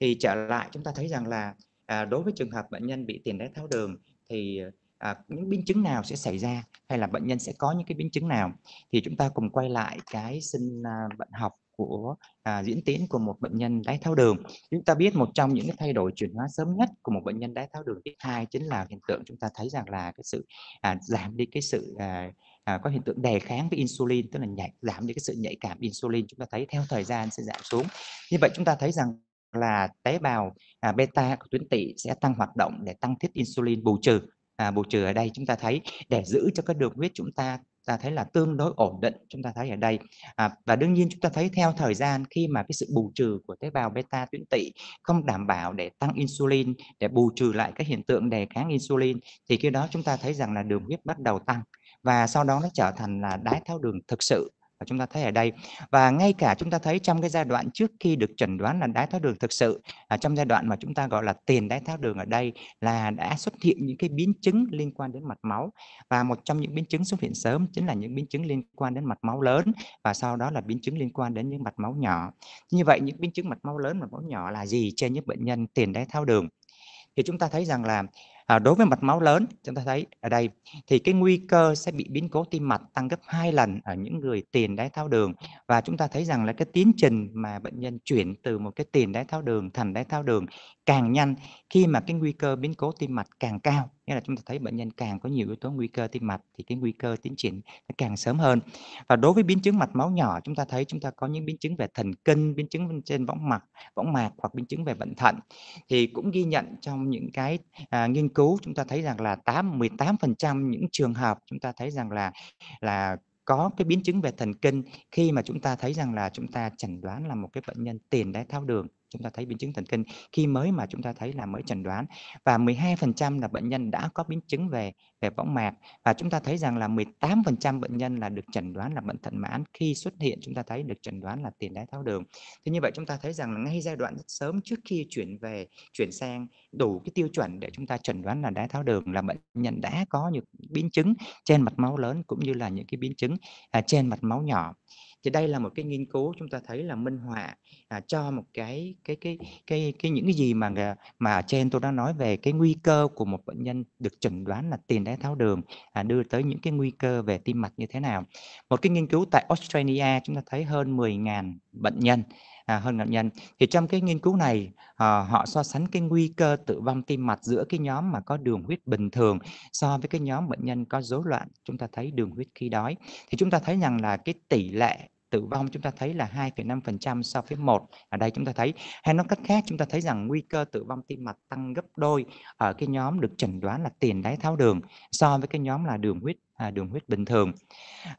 thì trở lại chúng ta thấy rằng là à, đối với trường hợp bệnh nhân bị tiền đái tháo đường thì à, những biến chứng nào sẽ xảy ra hay là bệnh nhân sẽ có những cái biến chứng nào thì chúng ta cùng quay lại cái sinh à, bệnh học của à, diễn tiến của một bệnh nhân đái tháo đường chúng ta biết một trong những cái thay đổi chuyển hóa sớm nhất của một bệnh nhân đái tháo đường type hai chính là hiện tượng chúng ta thấy rằng là cái sự à, giảm đi cái sự à, à, có hiện tượng đề kháng với insulin tức là nhạy giảm đi cái sự nhạy cảm insulin chúng ta thấy theo thời gian sẽ giảm xuống như vậy chúng ta thấy rằng là tế bào à, beta của tuyến tỵ sẽ tăng hoạt động để tăng tiết insulin bù trừ à, bù trừ ở đây chúng ta thấy để giữ cho cái đường huyết chúng ta ta thấy là tương đối ổn định chúng ta thấy ở đây à, và đương nhiên chúng ta thấy theo thời gian khi mà cái sự bù trừ của tế bào beta tuyến tụy không đảm bảo để tăng insulin để bù trừ lại các hiện tượng đề kháng insulin thì khi đó chúng ta thấy rằng là đường huyết bắt đầu tăng và sau đó nó trở thành là đái tháo đường thực sự chúng ta thấy ở đây và ngay cả chúng ta thấy trong cái giai đoạn trước khi được chẩn đoán là đái tháo đường thực sự à, trong giai đoạn mà chúng ta gọi là tiền đái tháo đường ở đây là đã xuất hiện những cái biến chứng liên quan đến mạch máu và một trong những biến chứng xuất hiện sớm chính là những biến chứng liên quan đến mạch máu lớn và sau đó là biến chứng liên quan đến những mạch máu nhỏ như vậy những biến chứng mạch máu lớn mặt máu nhỏ là gì trên những bệnh nhân tiền đái tháo đường thì chúng ta thấy rằng là à, đối với mạch máu lớn chúng ta thấy ở đây thì cái nguy cơ sẽ bị biến cố tim mạch tăng gấp 2 lần ở những người tiền đái tháo đường và chúng ta thấy rằng là cái tiến trình mà bệnh nhân chuyển từ một cái tiền đái tháo đường thành đái tháo đường càng nhanh khi mà cái nguy cơ biến cố tim mạch càng cao nghĩa là chúng ta thấy bệnh nhân càng có nhiều yếu tố nguy cơ tim mạch thì cái nguy cơ tiến triển nó càng sớm hơn và đối với biến chứng mạch máu nhỏ chúng ta thấy chúng ta có những biến chứng về thần kinh biến chứng trên võng mạc võng mạc hoặc biến chứng về bệnh thận thì cũng ghi nhận trong những cái à, nghiên cứu chúng ta thấy rằng là 8 18% những trường hợp chúng ta thấy rằng là là có cái biến chứng về thần kinh khi mà chúng ta thấy rằng là chúng ta chẩn đoán là một cái bệnh nhân tiền đái tháo đường chúng ta thấy biến chứng thần kinh khi mới mà chúng ta thấy là mới chẩn đoán và 12% là bệnh nhân đã có biến chứng về về võng mạc và chúng ta thấy rằng là 18% bệnh nhân là được chẩn đoán là bệnh thận mãn khi xuất hiện chúng ta thấy được chẩn đoán là tiền đái tháo đường. Thế như vậy chúng ta thấy rằng là ngay giai đoạn rất sớm trước khi chuyển về chuyển sang đủ cái tiêu chuẩn để chúng ta chẩn đoán là đái tháo đường là bệnh nhân đã có những biến chứng trên mặt máu lớn cũng như là những cái biến chứng à, trên mặt máu nhỏ thì đây là một cái nghiên cứu chúng ta thấy là minh họa à, cho một cái cái cái cái cái những cái gì mà mà trên tôi đã nói về cái nguy cơ của một bệnh nhân được chẩn đoán là tiền đái tháo đường à, đưa tới những cái nguy cơ về tim mạch như thế nào một cái nghiên cứu tại Australia chúng ta thấy hơn 10.000 bệnh nhân à, hơn nạn nhân thì trong cái nghiên cứu này à, họ so sánh cái nguy cơ tử vong tim mạch giữa cái nhóm mà có đường huyết bình thường so với cái nhóm bệnh nhân có rối loạn chúng ta thấy đường huyết khi đói thì chúng ta thấy rằng là cái tỷ lệ tử vong chúng ta thấy là 2,5% so với một ở đây chúng ta thấy hay nói cách khác chúng ta thấy rằng nguy cơ tử vong tim mạch tăng gấp đôi ở cái nhóm được chẩn đoán là tiền đái tháo đường so với cái nhóm là đường huyết à, đường huyết bình thường.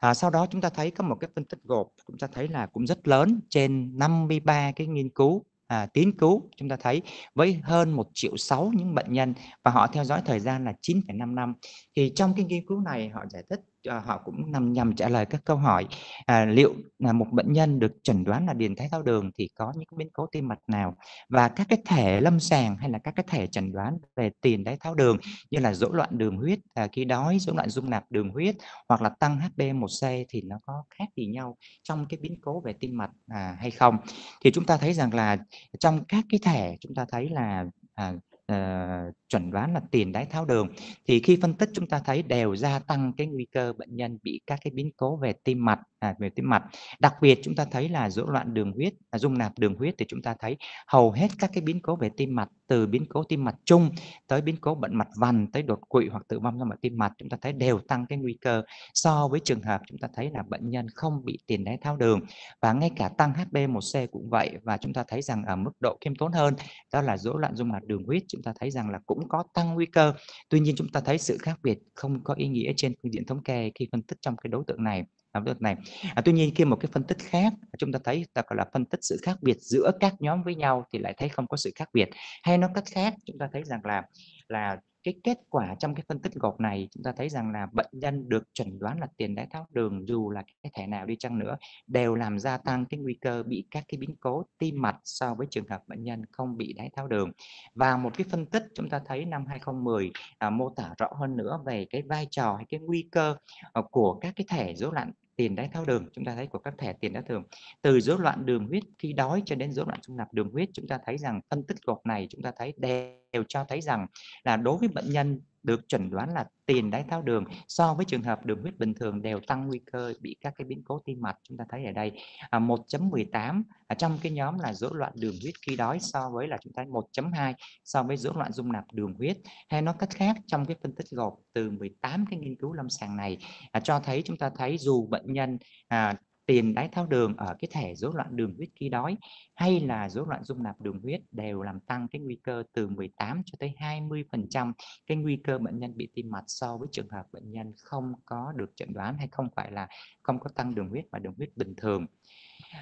À, sau đó chúng ta thấy có một cái phân tích gộp chúng ta thấy là cũng rất lớn trên 53 cái nghiên cứu à, tín cứu chúng ta thấy với hơn 1 triệu 6 những bệnh nhân và họ theo dõi thời gian là 9,5 năm thì trong cái nghiên cứu này họ giải thích họ cũng nằm nhằm trả lời các câu hỏi à, liệu là một bệnh nhân được chẩn đoán là điền thái thao đường thì có những biến cố tim mạch nào và các cái thể lâm sàng hay là các cái thể chẩn đoán về tiền đáy thao đường như là rối loạn đường huyết à, khi đói rối loạn dung nạp đường huyết hoặc là tăng HB1C thì nó có khác gì nhau trong cái biến cố về tim mạch à, hay không thì chúng ta thấy rằng là trong các cái thể chúng ta thấy là à, uh, chuẩn đoán là tiền đái tháo đường thì khi phân tích chúng ta thấy đều gia tăng cái nguy cơ bệnh nhân bị các cái biến cố về tim mạch à, về tim mạch đặc biệt chúng ta thấy là rối loạn đường huyết à, dung nạp đường huyết thì chúng ta thấy hầu hết các cái biến cố về tim mạch từ biến cố tim mạch chung tới biến cố bệnh mạch vành tới đột quỵ hoặc tử vong do bệnh tim mạch chúng ta thấy đều tăng cái nguy cơ so với trường hợp chúng ta thấy là bệnh nhân không bị tiền đái tháo đường và ngay cả tăng HB1C cũng vậy và chúng ta thấy rằng ở mức độ khiêm tốn hơn đó là rối loạn dung nạp đường huyết chúng ta thấy rằng là cũng có tăng nguy cơ tuy nhiên chúng ta thấy sự khác biệt không có ý nghĩa trên phương diện thống kê khi phân tích trong cái đối tượng này nắm được này à, tuy nhiên khi một cái phân tích khác chúng ta thấy ta gọi là phân tích sự khác biệt giữa các nhóm với nhau thì lại thấy không có sự khác biệt hay nói cách khác chúng ta thấy rằng là là cái kết quả trong cái phân tích gộp này chúng ta thấy rằng là bệnh nhân được chuẩn đoán là tiền đái tháo đường dù là cái thể nào đi chăng nữa đều làm gia tăng cái nguy cơ bị các cái biến cố tim mạch so với trường hợp bệnh nhân không bị đái tháo đường và một cái phân tích chúng ta thấy năm 2010 à, mô tả rõ hơn nữa về cái vai trò hay cái nguy cơ ờ, của các cái thể rối loạn tiền đái tháo đường chúng ta thấy của các thẻ tiền đái thường từ rối loạn đường huyết khi đói cho đến rối loạn trung nạp đường huyết chúng ta thấy rằng phân tích gọt này chúng ta thấy đều cho thấy rằng là đối với bệnh nhân được chẩn đoán là tiền đái tháo đường so với trường hợp đường huyết bình thường đều tăng nguy cơ bị các cái biến cố tim mạch chúng ta thấy ở đây à, 1.18 ở à, trong cái nhóm là rối loạn đường huyết khi đói so với là chúng ta 1.2 so với rối loạn dung nạp đường huyết hay nói cách khác trong cái phân tích gộp từ 18 cái nghiên cứu lâm sàng này à, cho thấy chúng ta thấy dù bệnh nhân à, tiền đái tháo đường ở cái thể rối loạn đường huyết khi đói hay là rối loạn dung nạp đường huyết đều làm tăng cái nguy cơ từ 18 cho tới 20% phần trăm cái nguy cơ bệnh nhân bị tim mạch so với trường hợp bệnh nhân không có được chẩn đoán hay không phải là không có tăng đường huyết mà đường huyết bình thường.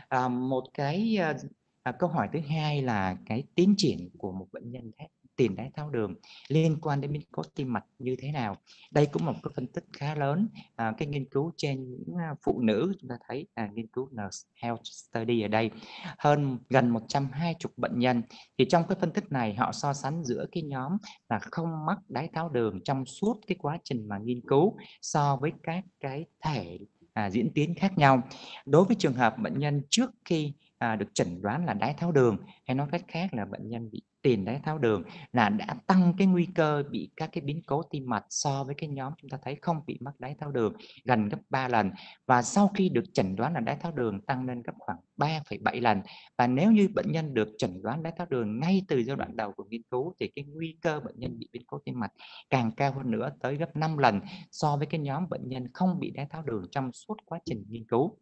À, một cái ờ, à, câu hỏi thứ hai là cái tiến triển của một bệnh nhân tiền đái tháo đường liên quan đến biến cố tim mạch như thế nào đây cũng là một cái phân tích khá lớn à, cái nghiên cứu trên những à, phụ nữ chúng ta thấy à, nghiên cứu Nurse Health Study ở đây hơn gần 120 bệnh nhân thì trong cái phân tích này họ so sánh giữa cái nhóm là không mắc đái tháo đường trong suốt cái quá trình mà nghiên cứu so với các cái thể à, diễn tiến khác nhau đối với trường hợp bệnh nhân trước khi à, được chẩn đoán là đái tháo đường hay nói cách khác là bệnh nhân bị tiền đái tháo đường là đã tăng cái nguy cơ bị các cái biến cố tim mạch so với cái nhóm chúng ta thấy không bị mắc đái tháo đường gần gấp 3 lần và sau khi được chẩn đoán là đái tháo đường tăng lên gấp khoảng 3,7 lần và nếu như bệnh nhân được chẩn đoán đái tháo đường ngay từ giai đoạn đầu của nghiên cứu thì cái nguy cơ bệnh nhân bị biến cố tim mạch càng cao hơn nữa tới gấp 5 lần so với cái nhóm bệnh nhân không bị đái tháo đường trong suốt quá trình nghiên cứu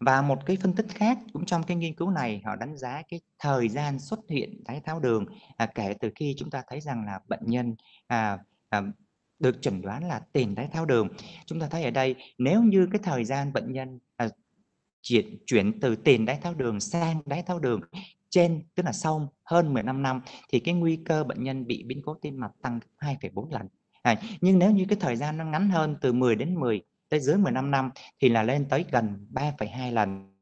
và một cái phân tích khác cũng trong cái nghiên cứu này họ đánh giá cái thời gian xuất hiện đái tháo đường à, kể từ khi chúng ta thấy rằng là bệnh nhân à, à, được chẩn đoán là tiền đái tháo đường. Chúng ta thấy ở đây nếu như cái thời gian bệnh nhân à, chuyển chuyển từ tiền đái tháo đường sang đái tháo đường trên tức là sau hơn 15 năm thì cái nguy cơ bệnh nhân bị biến cố tim mạch tăng 2,4 lần. À, nhưng nếu như cái thời gian nó ngắn hơn từ 10 đến 10 tới dưới 15 năm thì là lên tới gần 3,2 lần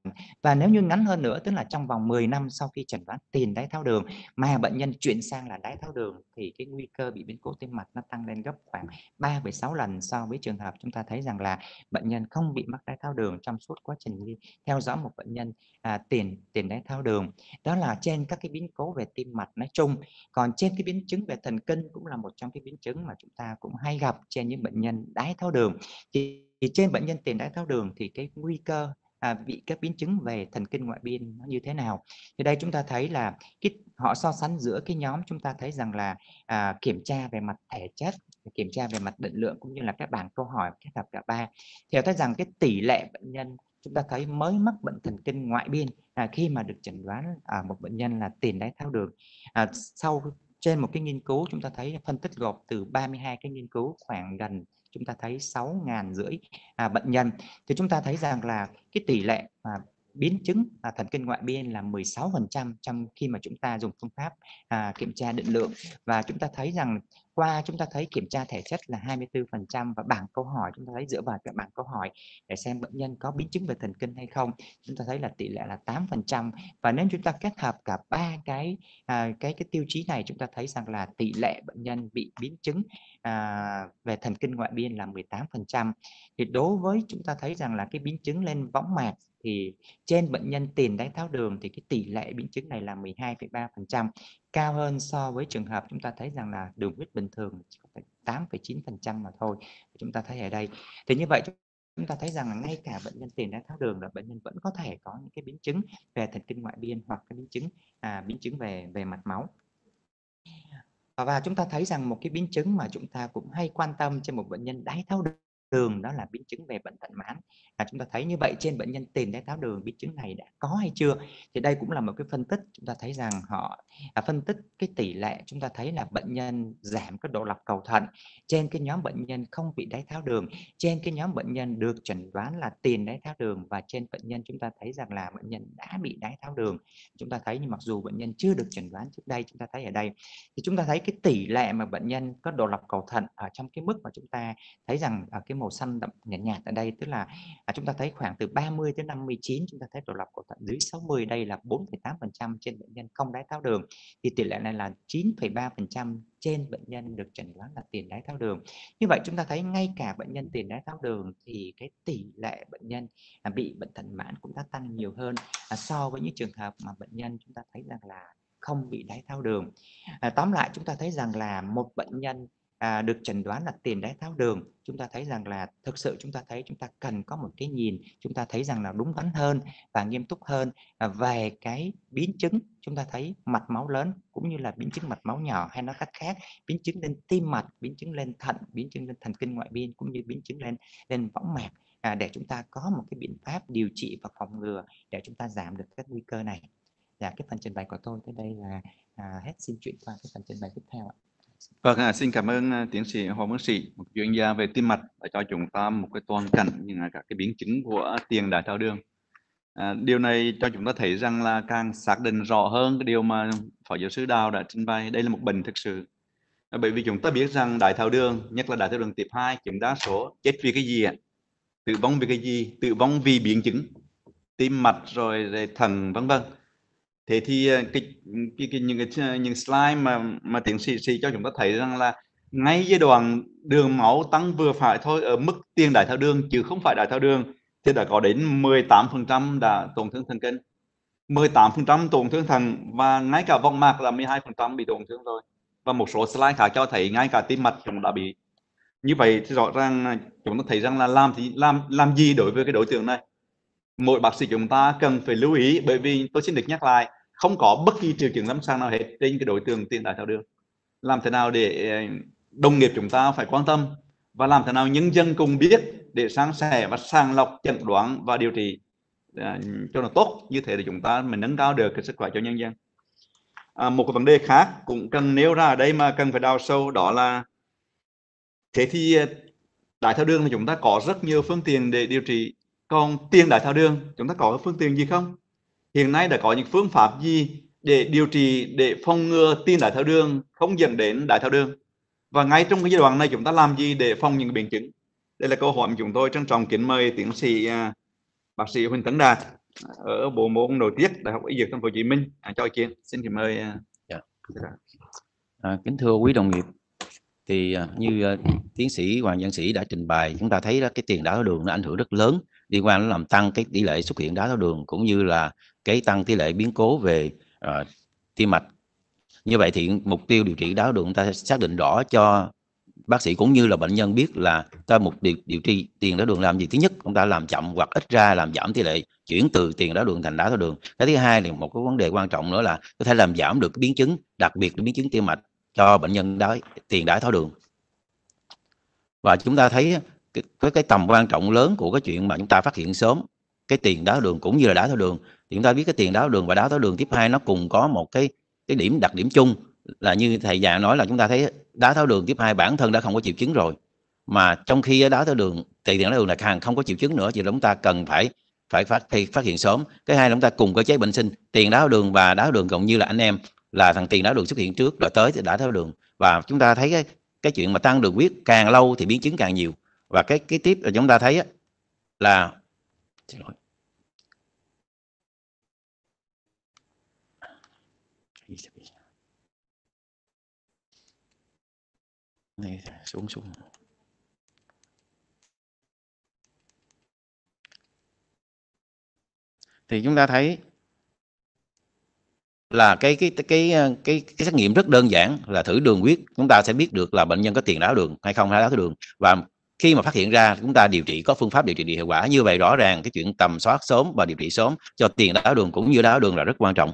và nếu như ngắn hơn nữa tức là trong vòng 10 năm sau khi chẩn đoán tiền đái tháo đường mà bệnh nhân chuyển sang là đái tháo đường thì cái nguy cơ bị biến cố tim mạch nó tăng lên gấp khoảng 3,6 lần so với trường hợp chúng ta thấy rằng là bệnh nhân không bị mắc đái tháo đường trong suốt quá trình theo dõi một bệnh nhân à, tiền tiền đái tháo đường đó là trên các cái biến cố về tim mạch nói chung còn trên cái biến chứng về thần kinh cũng là một trong cái biến chứng mà chúng ta cũng hay gặp trên những bệnh nhân đái tháo đường thì thì trên bệnh nhân tiền đái tháo đường thì cái nguy cơ à, bị các biến chứng về thần kinh ngoại biên nó như thế nào thì đây chúng ta thấy là cái họ so sánh giữa cái nhóm chúng ta thấy rằng là à, kiểm tra về mặt thể chất kiểm tra về mặt định lượng cũng như là các bảng câu hỏi kết hợp cả ba Theo thấy rằng cái tỷ lệ bệnh nhân chúng ta thấy mới mắc bệnh thần kinh ngoại biên à, khi mà được chẩn đoán à, một bệnh nhân là tiền đái tháo đường à, sau trên một cái nghiên cứu chúng ta thấy phân tích gộp từ 32 cái nghiên cứu khoảng gần chúng ta thấy 6 ngàn rưỡi à, bệnh nhân thì chúng ta thấy rằng là cái tỷ lệ mà biến chứng à, thần kinh ngoại biên là 16% trong khi mà chúng ta dùng phương pháp à, kiểm tra định lượng và chúng ta thấy rằng qua chúng ta thấy kiểm tra thể chất là 24% và bảng câu hỏi chúng ta thấy dựa vào các bảng câu hỏi để xem bệnh nhân có biến chứng về thần kinh hay không chúng ta thấy là tỷ lệ là 8% và nếu chúng ta kết hợp cả ba cái à, cái cái tiêu chí này chúng ta thấy rằng là tỷ lệ bệnh nhân bị biến chứng à, về thần kinh ngoại biên là 18% thì đối với chúng ta thấy rằng là cái biến chứng lên võng mạc thì trên bệnh nhân tiền đái tháo đường thì cái tỷ lệ biến chứng này là 12,3% cao hơn so với trường hợp chúng ta thấy rằng là đường huyết bình thường chỉ có 8,9% mà thôi chúng ta thấy ở đây thì như vậy chúng ta thấy rằng là ngay cả bệnh nhân tiền đái tháo đường là bệnh nhân vẫn có thể có những cái biến chứng về thần kinh ngoại biên hoặc cái biến chứng à, biến chứng về về mạch máu và chúng ta thấy rằng một cái biến chứng mà chúng ta cũng hay quan tâm trên một bệnh nhân đái tháo đường đường đó là biến chứng về bệnh thận mãn Và chúng ta thấy như vậy trên bệnh nhân tiền đái tháo đường biến chứng này đã có hay chưa thì đây cũng là một cái phân tích chúng ta thấy rằng họ à, phân tích cái tỷ lệ chúng ta thấy là bệnh nhân giảm cái độ lọc cầu thận trên cái nhóm bệnh nhân không bị đái tháo đường trên cái nhóm bệnh nhân được chẩn đoán là tiền đái tháo đường và trên bệnh nhân chúng ta thấy rằng là bệnh nhân đã bị đái tháo đường chúng ta thấy nhưng mặc dù bệnh nhân chưa được chẩn đoán trước đây chúng ta thấy ở đây thì chúng ta thấy cái tỷ lệ mà bệnh nhân có độ lọc cầu thận ở trong cái mức mà chúng ta thấy rằng ở à, cái cái màu xanh đậm nhạt nhạt ở đây tức là à, chúng ta thấy khoảng từ 30 đến 59 chúng ta thấy độ lọc của thận dưới 60 đây là 4,8% trên bệnh nhân không đái tháo đường thì tỷ lệ này là 9,3% trên bệnh nhân được chẩn đoán là tiền đái tháo đường. Như vậy chúng ta thấy ngay cả bệnh nhân tiền đái tháo đường thì cái tỷ lệ bệnh nhân à, bị bệnh thận mãn cũng đã tăng nhiều hơn à, so với những trường hợp mà bệnh nhân chúng ta thấy rằng là không bị đái tháo đường. À, tóm lại chúng ta thấy rằng là một bệnh nhân à, được chẩn đoán là tiền đái tháo đường chúng ta thấy rằng là thực sự chúng ta thấy chúng ta cần có một cái nhìn chúng ta thấy rằng là đúng đắn hơn và nghiêm túc hơn à, về cái biến chứng chúng ta thấy mạch máu lớn cũng như là biến chứng mạch máu nhỏ hay nói cách khác biến chứng lên tim mạch biến chứng lên thận biến chứng lên thần kinh ngoại biên cũng như biến chứng lên lên võng mạc à, để chúng ta có một cái biện pháp điều trị và phòng ngừa để chúng ta giảm được các nguy cơ này và dạ, cái phần trình bày của tôi tới đây là à, hết xin chuyển qua cái phần trình bày tiếp theo ạ Vâng, à, xin cảm ơn à, tiến sĩ Hoàng văn Sĩ, một chuyên gia về tim mạch đã cho chúng ta một cái toàn cảnh những các cái biến chứng của tiền đái tháo đường. À, điều này cho chúng ta thấy rằng là càng xác định rõ hơn cái điều mà Phó giáo sư Đào đã trình bày, đây là một bệnh thực sự. À, bởi vì chúng ta biết rằng đái tháo đường, nhất là đái tháo đường type 2, chiếm đa số chết vì cái gì ạ? Tử vong vì cái gì? Tử vong vì biến chứng tim mạch rồi, rồi thần vân vân thế thì ờ, cái, cái, cái những cái những slide mà mà tiến sĩ sĩ cho chúng ta thấy rằng là ngay giai đoạn đường máu tăng vừa phải thôi ở mức tiền đại thao đường chứ không phải đại thao đường thì đã có đến 18% đã tổn thương thần kinh 18% tổn thương thần và ngay cả vòng mạc là 12% bị tổn thương rồi và một số slide khác cho thấy ngay cả tim mạch cũng đã bị như vậy thì rõ ràng chúng ta thấy rằng là làm thì làm làm gì đối với cái đối tượng này mỗi bác sĩ chúng ta cần phải lưu ý bởi vì tôi xin được nhắc lại không có bất kỳ triệu chứng lâm sàng nào hết trên cái đối tượng tiền đái tháo đường làm thế nào để ờ, đồng nghiệp chúng ta phải quan tâm và làm thế nào nhân dân cùng biết để sáng sẻ và sàng lọc chẩn đoán và điều trị ờ, cho nó tốt như thế thì chúng ta mình nâng cao được cái sức khỏe cho nhân dân à, một cái vấn đề khác cũng cần nêu ra ở đây mà cần phải đào sâu đó là thế thì ờ, đái tháo đường thì chúng ta có rất nhiều phương tiện để điều trị còn tiền đái tháo đường chúng ta có phương tiện gì không hiện nay đã có những phương pháp gì để điều trị để phòng ngừa tim đái tháo đường không dẫn đến đái tháo đường và ngay trong cái giai đoạn này chúng ta làm gì để phòng những biến chứng đây là câu hỏi mà chúng tôi trân trọng kính mời tiến sĩ à, bác sĩ Huỳnh Tấn Đạt à, ở bộ môn nội tiết Đại học Y Dược Thành phố Hồ Chí Minh à, cho ý kiến xin kính mời à, dạ. à kính thưa quý đồng nghiệp thì như uh, tiến sĩ Hoàng Văn Sĩ đã trình bày chúng ta thấy đó, cái tiền đảo đường nó ảnh hưởng rất lớn liên quan đến làm tăng cái tỷ lệ xuất hiện đái tháo đường cũng như là cái tăng tỷ lệ biến cố về uh, tim mạch như vậy thì mục tiêu điều trị đái tháo đường ta xác định rõ cho bác sĩ cũng như là bệnh nhân biết là ta mục điều điều trị tiền đái đường làm gì thứ nhất chúng ta làm chậm hoặc ít ra làm giảm tỷ lệ chuyển từ tiền đái đường thành đái tháo đường cái thứ hai là một cái vấn đề quan trọng nữa là có thể làm giảm được cái biến chứng đặc biệt là biến chứng tim mạch cho bệnh nhân đái tiền đái tháo đường và chúng ta thấy cái, cái cái tầm quan trọng lớn của cái chuyện mà chúng ta phát hiện sớm cái tiền đáo đường cũng như là đá tháo đường thì chúng ta biết cái tiền đáo đường và đáo tháo đường tiếp hai nó cùng có một cái cái điểm đặc điểm chung là như thầy già nói là chúng ta thấy đá tháo đường tiếp hai bản thân đã không có triệu chứng rồi mà trong khi đá tháo đường thì tiền đáo đường là hàng không có triệu chứng nữa thì chúng ta cần phải phải phát thì phát hiện sớm cái hai là chúng ta cùng cơ chế bệnh sinh tiền đáo đường và đáo đường cộng như là anh em là thằng tiền đáo đường xuất hiện trước rồi tới thì đã tháo đường và chúng ta thấy cái, cái chuyện mà tăng đường huyết càng lâu thì biến chứng càng nhiều và cái cái tiếp là chúng ta thấy là này xuống xuống thì chúng ta thấy là cái cái cái cái cái xét nghiệm rất đơn giản là thử đường huyết chúng ta sẽ biết được là bệnh nhân có tiền đái đường hay không hay đái đường và khi mà phát hiện ra chúng ta điều trị có phương pháp điều trị hiệu quả như vậy rõ ràng cái chuyện tầm soát sớm và điều trị sớm cho tiền đái đường cũng như đái đường là rất quan trọng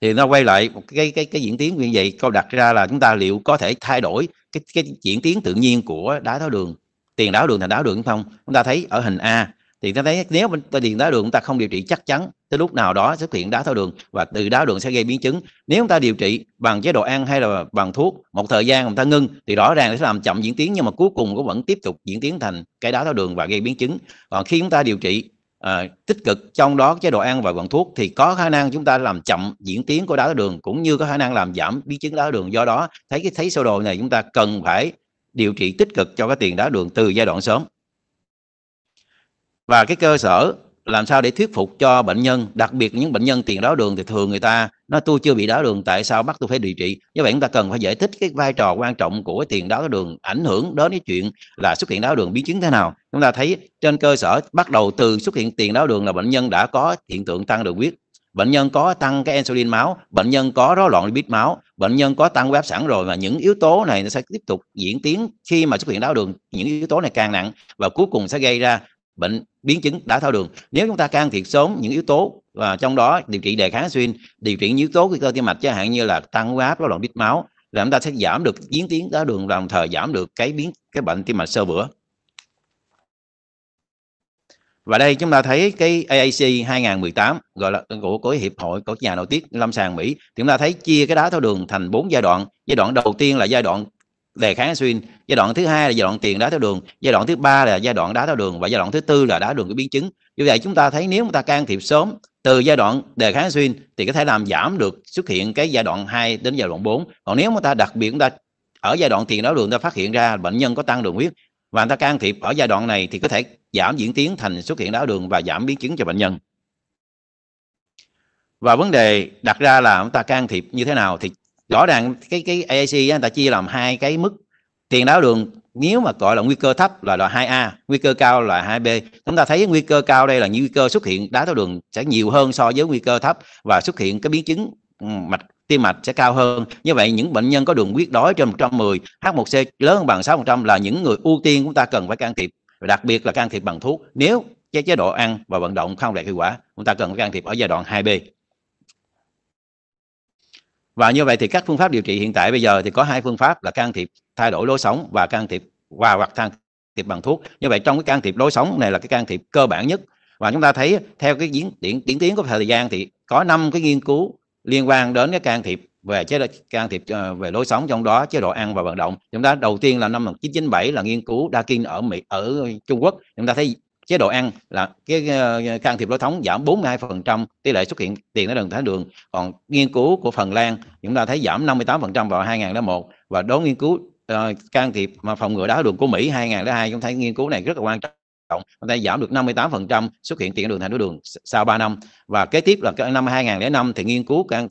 thì nó quay lại một cái cái cái diễn tiến như vậy câu đặt ra là chúng ta liệu có thể thay đổi cái cái diễn tiến tự nhiên của đái tháo đường tiền đáo đường thành đáo đường không chúng ta thấy ở hình A thì ta thấy nếu ta điền đái đường chúng ta không điều trị chắc chắn tới lúc nào đó xuất hiện đái tháo đường và từ đái đường sẽ gây biến chứng nếu chúng ta điều trị bằng chế độ ăn hay là bằng thuốc một thời gian chúng ta ngưng thì rõ ràng sẽ làm chậm diễn tiến nhưng mà cuối cùng cũng vẫn tiếp tục diễn tiến thành cái đái tháo đường và gây biến chứng còn khi chúng ta điều trị à, tích cực trong đó chế độ ăn và bằng thuốc thì có khả năng chúng ta làm chậm diễn tiến của đái tháo đường cũng như có khả năng làm giảm biến chứng đái tháo đường do đó thấy cái thấy sơ đồ này chúng ta cần phải điều trị tích cực cho cái tiền đái đường từ giai đoạn sớm và cái cơ sở làm sao để thuyết phục cho bệnh nhân đặc biệt những bệnh nhân tiền đáo đường thì thường người ta nó tôi chưa bị đáo đường tại sao bắt tôi phải điều trị như vậy chúng ta cần phải giải thích cái vai trò quan trọng của tiền đáo đường ảnh hưởng đến cái chuyện là xuất hiện đáo đường biến chứng thế nào chúng ta thấy trên cơ sở bắt đầu từ xuất hiện tiền đáo đường là bệnh nhân đã có hiện tượng tăng đường huyết bệnh nhân có tăng cái insulin máu bệnh nhân có rối loạn lipid máu bệnh nhân có tăng huyết sẵn rồi và những yếu tố này nó sẽ tiếp tục diễn tiến khi mà xuất hiện đáo đường những yếu tố này càng nặng và cuối cùng sẽ gây ra bệnh biến chứng đái tháo đường nếu chúng ta can thiệp sớm những yếu tố và trong đó điều trị đề kháng insulin điều trị những yếu tố nguy cơ tim mạch chẳng hạn như là tăng huyết áp rối loạn mạch máu là chúng ta sẽ giảm được biến tiến đái đường đồng thời giảm được cái biến cái bệnh tim mạch sơ vữa và đây chúng ta thấy cái AAC 2018 gọi là của, của hiệp hội của nhà nội tiết lâm sàng Mỹ thì chúng ta thấy chia cái đái tháo đường thành bốn giai đoạn giai đoạn đầu tiên là giai đoạn đề kháng insulin giai đoạn thứ hai là giai đoạn tiền đái tháo đường giai đoạn thứ ba là giai đoạn đái tháo đường và giai đoạn thứ tư là đái đường có biến chứng như vậy chúng ta thấy nếu chúng ta can thiệp sớm từ giai đoạn đề kháng insulin thì có thể làm giảm được xuất hiện cái giai đoạn 2 đến giai đoạn 4 còn nếu chúng ta đặc biệt chúng ta ở giai đoạn tiền đái đường ta phát hiện ra bệnh nhân có tăng đường huyết và ta can thiệp ở giai đoạn này thì có thể giảm diễn tiến thành xuất hiện đái đường và giảm biến chứng cho bệnh nhân và vấn đề đặt ra là chúng ta can thiệp như thế nào thì rõ ràng cái cái AIC người ta chia làm hai cái mức tiền đáo đường nếu mà gọi là nguy cơ thấp là loại 2A, nguy cơ cao là 2B. Chúng ta thấy nguy cơ cao đây là nguy cơ xuất hiện đái tháo đường sẽ nhiều hơn so với nguy cơ thấp và xuất hiện cái biến chứng ừ, mạch tim mạch sẽ cao hơn. Như vậy những bệnh nhân có đường huyết đói trên 110, H1C lớn hơn bằng 6% là những người ưu tiên chúng ta cần phải can thiệp, đặc biệt là can thiệp bằng thuốc. Nếu cái chế độ ăn và vận động không đạt hiệu quả, chúng ta cần phải can thiệp ở giai đoạn 2B và như vậy thì các phương pháp điều trị hiện tại bây giờ thì có hai phương pháp là can thiệp thay đổi lối sống và can thiệp và hoặc can thiệp bằng thuốc như vậy trong cái can thiệp lối sống này là cái can thiệp cơ bản nhất và chúng ta thấy theo cái diễn tiến tiến tiến của thời gian thì có năm cái nghiên cứu liên quan đến cái can thiệp về chế độ can thiệp ờ, về lối sống trong đó chế độ ăn và vận động chúng ta đầu tiên là năm 1997 là nghiên cứu đa kinh ở Mỹ ở Trung Quốc chúng ta thấy chế độ ăn là cái ờ, can thiệp lối thống giảm 42% tỷ lệ xuất hiện tiền đái đường tháo đường còn nghiên cứu của Phần Lan chúng ta thấy giảm 58% vào 2001 và đối nghiên cứu uh, can thiệp mà phòng ngừa đái đường của Mỹ 2002 chúng thấy nghiên cứu này rất là quan trọng chúng ta giảm được 58% xuất hiện tiền đường thẳng đường sau 3 năm và kế tiếp là năm 2005 thì nghiên cứu can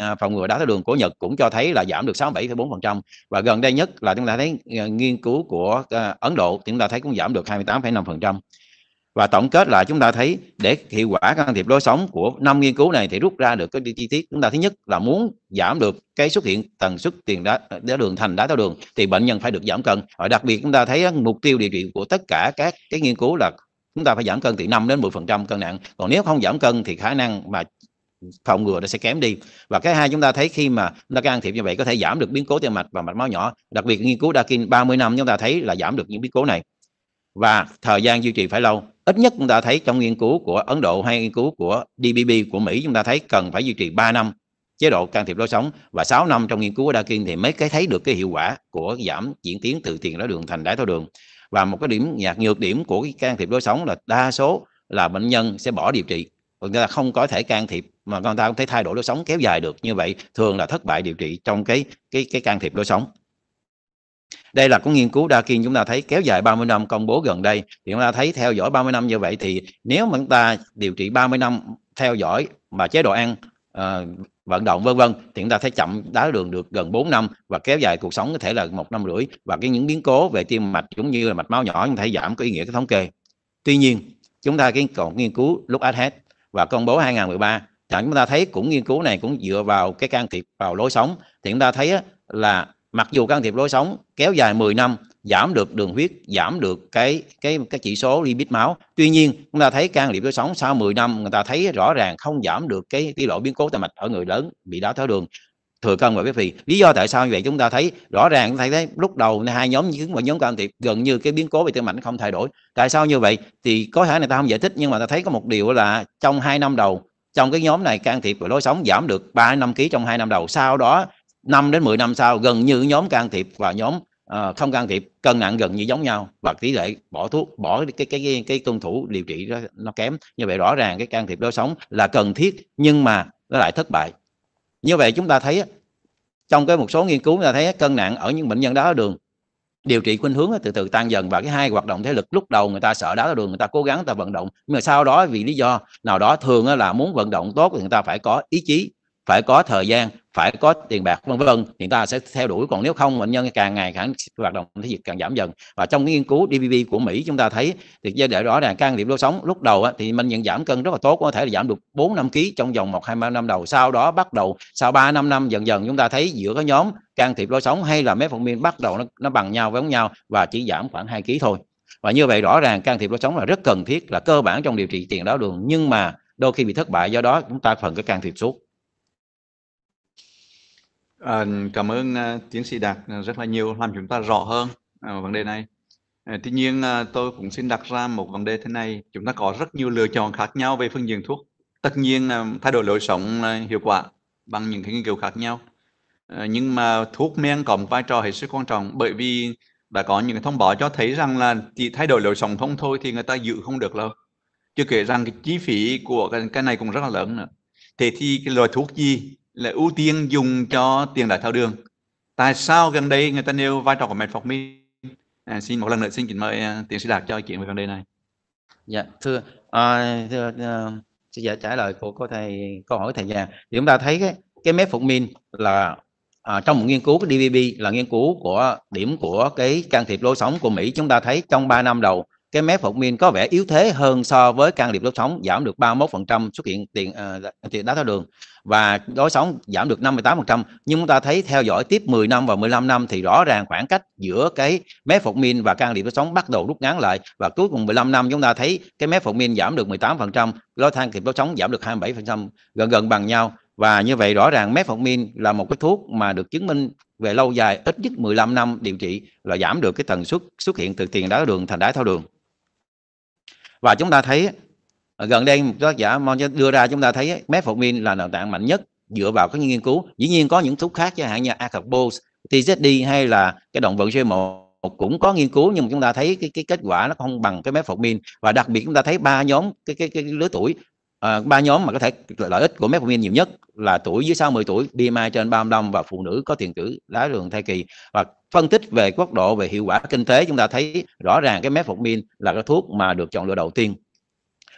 ờ, phòng ngừa đái tháo đường của Nhật cũng cho thấy là giảm được 67,4% và gần đây nhất là chúng ta thấy nghiên cứu của Ấn Độ chúng ta thấy cũng giảm được 28,5% và tổng kết lại chúng ta thấy để hiệu quả can thiệp lối sống của năm nghiên cứu này thì rút ra được cái chi tiết chúng ta thứ nhất là muốn giảm được cái xuất hiện tần suất tiền đá, đá đường thành đá tháo đường thì bệnh nhân phải được giảm cân và đặc biệt chúng ta thấy mục tiêu điều trị của tất cả các cái nghiên cứu là chúng ta phải giảm cân từ 5 đến 10% cân nặng còn nếu không giảm cân thì khả năng mà phòng ngừa nó sẽ kém đi và cái hai chúng ta thấy khi mà chúng ta can thiệp như vậy có thể giảm được biến cố tim mạch và mạch máu nhỏ đặc biệt nghiên cứu Dakin 30 năm chúng ta thấy là giảm được những biến cố này và thời gian duy trì phải lâu ít nhất chúng ta thấy trong nghiên cứu của Ấn Độ hay nghiên cứu của DPP của Mỹ chúng ta thấy cần phải duy trì 3 năm chế độ can thiệp lối sống và 6 năm trong nghiên cứu của Dakin thì mới cái thấy được cái hiệu quả của giảm diễn tiến từ tiền đái đường thành đái tháo đường và một cái điểm nhạc nhược điểm của cái can thiệp lối sống là đa số là bệnh nhân sẽ bỏ điều trị và người ta không có thể can thiệp mà người ta không thể thay đổi lối sống kéo dài được như vậy thường là thất bại điều trị trong cái cái cái can thiệp lối sống đây là có nghiên cứu đa kiên chúng ta thấy kéo dài 30 năm công bố gần đây thì chúng ta thấy theo dõi 30 năm như vậy thì nếu mà chúng ta điều trị 30 năm theo dõi mà chế độ ăn uh, vận động vân vân thì chúng ta thấy chậm đá đường được gần 4 năm và kéo dài cuộc sống có thể là một năm rưỡi và cái những biến cố về tim mạch cũng như là mạch máu nhỏ chúng ta giảm có ý nghĩa cái thống kê tuy nhiên chúng ta cái còn nghiên cứu lúc hết và công bố 2013 thì chúng ta thấy cũng nghiên cứu này cũng dựa vào cái can thiệp vào lối sống thì chúng ta thấy là mặc dù can thiệp lối sống kéo dài 10 năm giảm được đường huyết giảm được cái cái cái chỉ số lipid máu tuy nhiên chúng ta thấy can thiệp lối sống sau 10 năm người ta thấy rõ ràng không giảm được cái tỷ lệ biến cố tim mạch ở người lớn bị đái tháo đường thừa cân và béo phì lý do tại sao như vậy chúng ta thấy rõ ràng chúng ta thấy lúc đầu hai nhóm chứng và nhóm can thiệp gần như cái biến cố về tim mạch không thay đổi tại sao như vậy thì có thể này ta không giải thích nhưng mà ta thấy có một điều là trong hai năm đầu trong cái nhóm này can thiệp và lối sống giảm được 3 năm kg trong hai năm đầu sau đó 5 đến 10 năm sau gần như nhóm can thiệp và nhóm uh, không can thiệp cân nặng gần như giống nhau và tỷ lệ bỏ thuốc bỏ cái cái cái, cái tuân thủ điều trị đó, nó kém như vậy rõ ràng cái can thiệp lối sống là cần thiết nhưng mà nó lại thất bại như vậy chúng ta thấy trong cái một số nghiên cứu chúng ta thấy cân nặng ở những bệnh nhân đó đường điều trị khuynh hướng từ từ tăng dần và cái hai hoạt động thể lực lúc đầu người ta sợ đá đường người ta cố gắng người ta vận động nhưng mà sau đó vì lý do nào đó thường là muốn vận động tốt thì người ta phải có ý chí phải có thời gian phải có tiền bạc vân vân thì ta sẽ theo đuổi còn nếu không bệnh nhân càng ngày càng hoạt động thể dục càng giảm dần và trong cái nghiên cứu DVB của Mỹ chúng ta thấy thì giai đoạn rõ ràng can thiệp lối sống lúc đầu thì mình nhận giảm cân rất là tốt có thể là giảm được 4 năm kg trong vòng một hai năm đầu sau đó bắt đầu sau 3 năm năm dần dần chúng ta thấy giữa cái nhóm can thiệp lối sống hay là metformin bắt đầu nó, nó bằng nhau với nhau và chỉ giảm khoảng 2 kg thôi và như vậy rõ ràng can thiệp lối sống là rất cần thiết là cơ bản trong điều trị tiền đái đường nhưng mà đôi khi bị thất bại do đó chúng ta phần cái can thiệp suốt À, cảm ơn uh, tiến sĩ Đạt ờ, rất là nhiều làm chúng ta rõ hơn uh, vấn đề này. Uh, tuy nhiên uh, tôi cũng xin đặt ra một vấn đề thế này. Chúng ta có rất nhiều lựa chọn khác nhau về phương diện thuốc. Tất nhiên uh, thay đổi lối sống uh, hiệu quả bằng những cái nghiên cứu khác nhau. Uh, nhưng mà thuốc men có một vai trò hết sức quan trọng bởi vì đã có những thông báo cho thấy rằng là chỉ thay đổi lối sống thông thôi thì người ta giữ không được đâu Chưa kể rằng cái chi phí của cái, cái này cũng rất là lớn nữa. Thế thì cái loại thuốc gì là ưu tiên dùng cho tiền đái tháo đường tại sao gần đây người ta nêu vai trò của metformin à, xin một lần nữa xin kính mời uh, tiến sĩ đạt cho ý kiến về vấn đề này dạ thưa uh, thưa uh, sẽ giải trả lời của cô thầy câu hỏi thầy già thì chúng ta thấy cái cái metformin là À, trong một nghiên cứu của DVB là nghiên cứu của điểm của cái can thiệp lối sống của Mỹ chúng ta thấy trong 3 năm đầu cái mép metformin có vẻ yếu thế hơn so với can thiệp lối sống giảm được 31% xuất hiện tiền ờ, tiền đá tháo đường và đối sống giảm được 58% nhưng chúng ta thấy theo dõi tiếp 10 năm và 15 năm thì rõ ràng khoảng cách giữa cái mép metformin và can thiệp lối sống bắt đầu rút ngắn lại và cuối cùng 15 năm chúng ta thấy cái mép metformin giảm được 18%, lối than thiệp lối sống giảm được 27% gần gần bằng nhau và như vậy rõ ràng mép metformin là một cái thuốc mà được chứng minh về lâu dài ít nhất 15 năm điều trị là giảm được cái tần suất xuất hiện từ tiền đá tháo đường thành đái tháo đường và chúng ta thấy gần đây một tác giả đưa ra chúng ta thấy metformin là nền tảng mạnh nhất dựa vào các nghiên cứu dĩ nhiên có những thuốc khác chẳng hạn như acarbose tzd hay là cái động vật c1 cũng có nghiên cứu nhưng mà chúng ta thấy cái, cái kết quả nó không bằng cái metformin và đặc biệt chúng ta thấy ba nhóm cái, cái, cái lứa tuổi Ờ, ba nhóm mà có thể lợi ích của metformin nhiều nhất là tuổi dưới 60 tuổi, BMI trên 35 và phụ nữ có tiền sử đái đường thai kỳ và phân tích về quốc độ về hiệu quả kinh tế chúng ta thấy rõ ràng cái metformin là cái thuốc mà được chọn lựa đầu tiên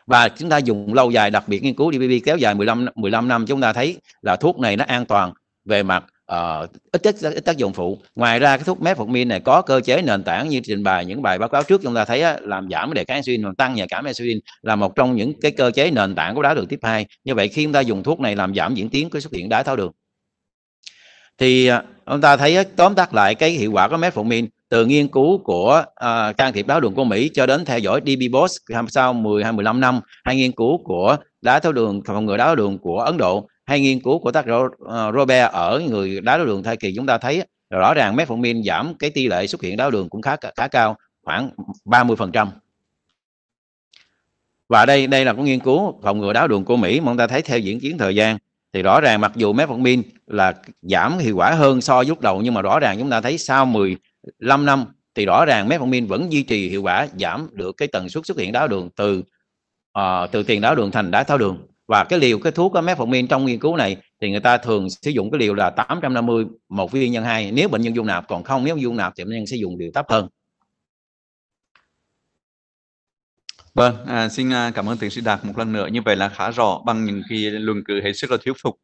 và chúng ta dùng lâu dài đặc biệt nghiên cứu DPP kéo dài 15 15 năm chúng ta thấy là thuốc này nó an toàn về mặt Ờ, ít tác, ít tác dụng phụ ngoài ra cái thuốc metformin này có cơ chế nền tảng như trình bày những bài báo cáo trước chúng ta thấy á, làm giảm đề kháng insulin và tăng nhạy cảm insulin là một trong những cái cơ chế nền tảng của đái đường tiếp 2 như vậy khi chúng ta dùng thuốc này làm giảm diễn tiến cái xuất hiện đái tháo đường thì à, chúng ta thấy tóm tắt lại cái hiệu quả của metformin từ nghiên cứu của uh, can thiệp đái đường của Mỹ cho đến theo dõi DB Boss sau 10 15 năm hay nghiên cứu của đái tháo đường phòng ngừa đái tháo đường của Ấn Độ hay nghiên cứu của tác giả ờ, Robert ở người đái đường thai kỳ chúng ta thấy rõ ràng metformin giảm cái tỷ lệ xuất hiện đái đường cũng khá khá cao khoảng 30% và đây đây là cũng nghiên cứu phòng ngừa đái đường của Mỹ mà chúng ta thấy theo diễn tiến thời gian thì rõ ràng mặc dù metformin là giảm hiệu quả hơn so với lúc đầu nhưng mà rõ ràng chúng ta thấy sau 15 năm thì rõ ràng metformin vẫn duy trì hiệu quả giảm được cái tần suất xuất hiện đái đường từ uh, từ tiền đái đường thành đái tháo đường và cái liều cái thuốc metformin trong nghiên cứu này thì người ta thường sử dụng cái liều là 850 một viên nhân 2 nếu bệnh nhân dung nạp còn không nếu dung nạp thì bệnh nhân sẽ dùng liều thấp hơn Vâng, à, xin à, cảm ơn tiến sĩ Đạt một lần nữa. Như vậy là khá rõ bằng những cái luận cứ hết sức là thuyết phục.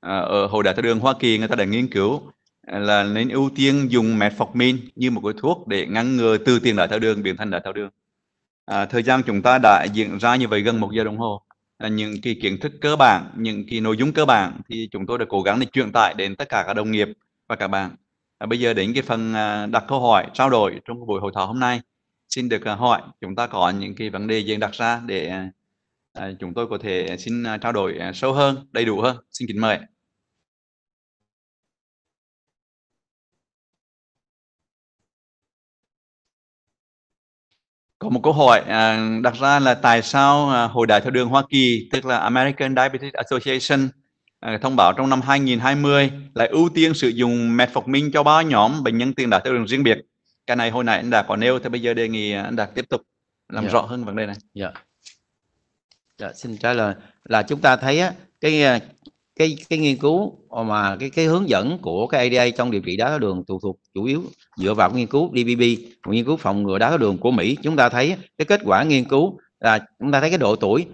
À, ở Hội đại thao đường Hoa Kỳ người ta đã nghiên cứu à, là nên ưu tiên dùng metformin như một cái thuốc để ngăn ngừa từ tiền đái tháo đường biến thành đái tháo đường. À, thời gian chúng ta đã diễn ra như vậy gần một giờ đồng hồ những cái kiến thức cơ bản những cái nội dung cơ bản thì chúng tôi đã cố gắng để truyền tải đến tất cả các đồng nghiệp và các bạn à, bây giờ đến cái phần à, đặt câu hỏi trao đổi trong buổi hội thảo hôm nay xin được à, hỏi chúng ta có những cái vấn đề gì đặt ra để à, chúng tôi có thể xin trao đổi sâu hơn đầy đủ hơn xin kính mời Có một câu hỏi à, đặt ra là tại sao à, Hội đại theo đường Hoa Kỳ, tức là American Diabetes Association, à, thông báo trong năm 2020 lại ưu tiên sử dụng metformin cho ba nhóm bệnh nhân tiền đái tháo đường riêng biệt. Cái này hồi nãy anh đạt có nêu, thì bây giờ đề nghị anh đạt tiếp tục làm yeah. Dạ. rõ hơn vấn đề này. Dạ. Yeah. Dạ, yeah, xin trả lời là chúng ta thấy á, cái à, cái cái nghiên cứu ờ, mà cái cái hướng dẫn của cái ADA trong điều trị đái tháo đường thuộc thuộc chủ yếu dựa vào nghiên cứu DBB, nghiên cứu phòng ngừa đái tháo đường của Mỹ, chúng ta thấy cái kết quả nghiên cứu là chúng ta thấy cái độ tuổi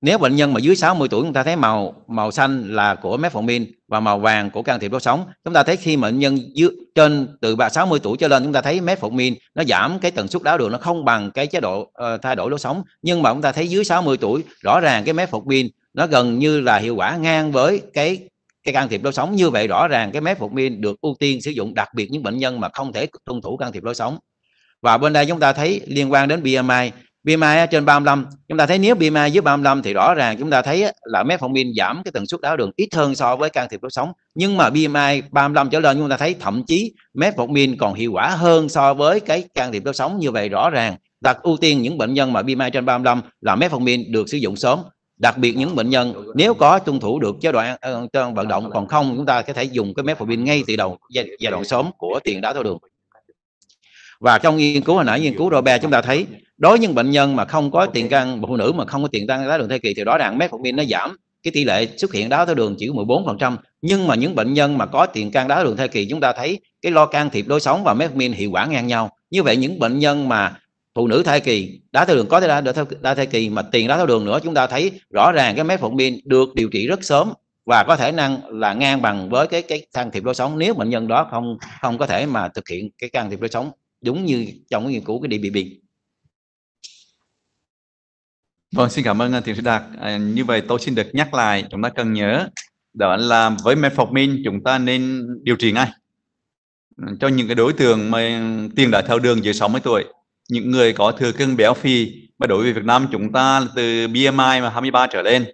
nếu bệnh nhân mà dưới 60 tuổi chúng ta thấy màu màu xanh là của metformin và màu vàng của can thiệp đốt sống chúng ta thấy khi bệnh nhân dưới, trên từ 60 tuổi trở lên chúng ta thấy metformin nó giảm cái tần suất đáo đường nó không bằng cái chế độ uh, thay đổi lối sống nhưng mà chúng ta thấy dưới 60 tuổi rõ ràng cái metformin nó gần như là hiệu quả ngang với cái cái can thiệp lối sống như vậy rõ ràng cái metformin được ưu tiên sử dụng đặc biệt những bệnh nhân mà không thể tuân thủ can thiệp lối sống và bên đây chúng ta thấy liên quan đến BMI BMI trên 35 chúng ta thấy nếu BMI dưới 35 thì rõ ràng chúng ta thấy là metformin giảm cái tần suất đái đường ít hơn so với can thiệp lối sống nhưng mà BMI 35 trở lên chúng ta thấy thậm chí metformin còn hiệu quả hơn so với cái can thiệp lối sống như vậy rõ ràng đặt ưu tiên những bệnh nhân mà BMI trên 35 là metformin được sử dụng sớm đặc biệt những bệnh nhân nếu có tuân thủ được chế độ ăn, vận động còn không chúng ta có thể dùng cái metformin ngay từ đầu giai đoạn sớm của tiền đái tháo đường và trong nghiên cứu hồi nãy nghiên cứu Robert chúng ta thấy đối với những bệnh nhân mà không có tiền căn phụ nữ mà không có tiền tăng đái đường thai kỳ thì rõ ràng metformin nó giảm cái tỷ lệ xuất hiện đái tháo đường chỉ 14% nhưng mà những bệnh nhân mà có tiền căn đái đường thai kỳ chúng ta thấy cái lo can thiệp lối sống và metformin hiệu quả ngang nhau như vậy những bệnh nhân mà phụ nữ thai kỳ đái theo đường có thể đái, đái thai kỳ mà tiền đái theo đường nữa chúng ta thấy rõ ràng cái metformin được điều trị rất sớm và có thể năng là ngang bằng với cái cái can thiệp lối sống nếu bệnh nhân đó không không có thể mà thực hiện cái can thiệp lối sống đúng như trong cái nghiên cứu cái DBB. Vâng, xin cảm ơn à, tiến sĩ Đạt. À, như vậy tôi xin được nhắc lại, chúng ta cần nhớ đó là với metformin chúng ta nên điều trị ngay cho những cái đối tượng mà tiền đã theo đường dưới 60 tuổi những người có thừa cân béo phì mà đối với Việt Nam chúng ta là từ BMI mà 23 trở lên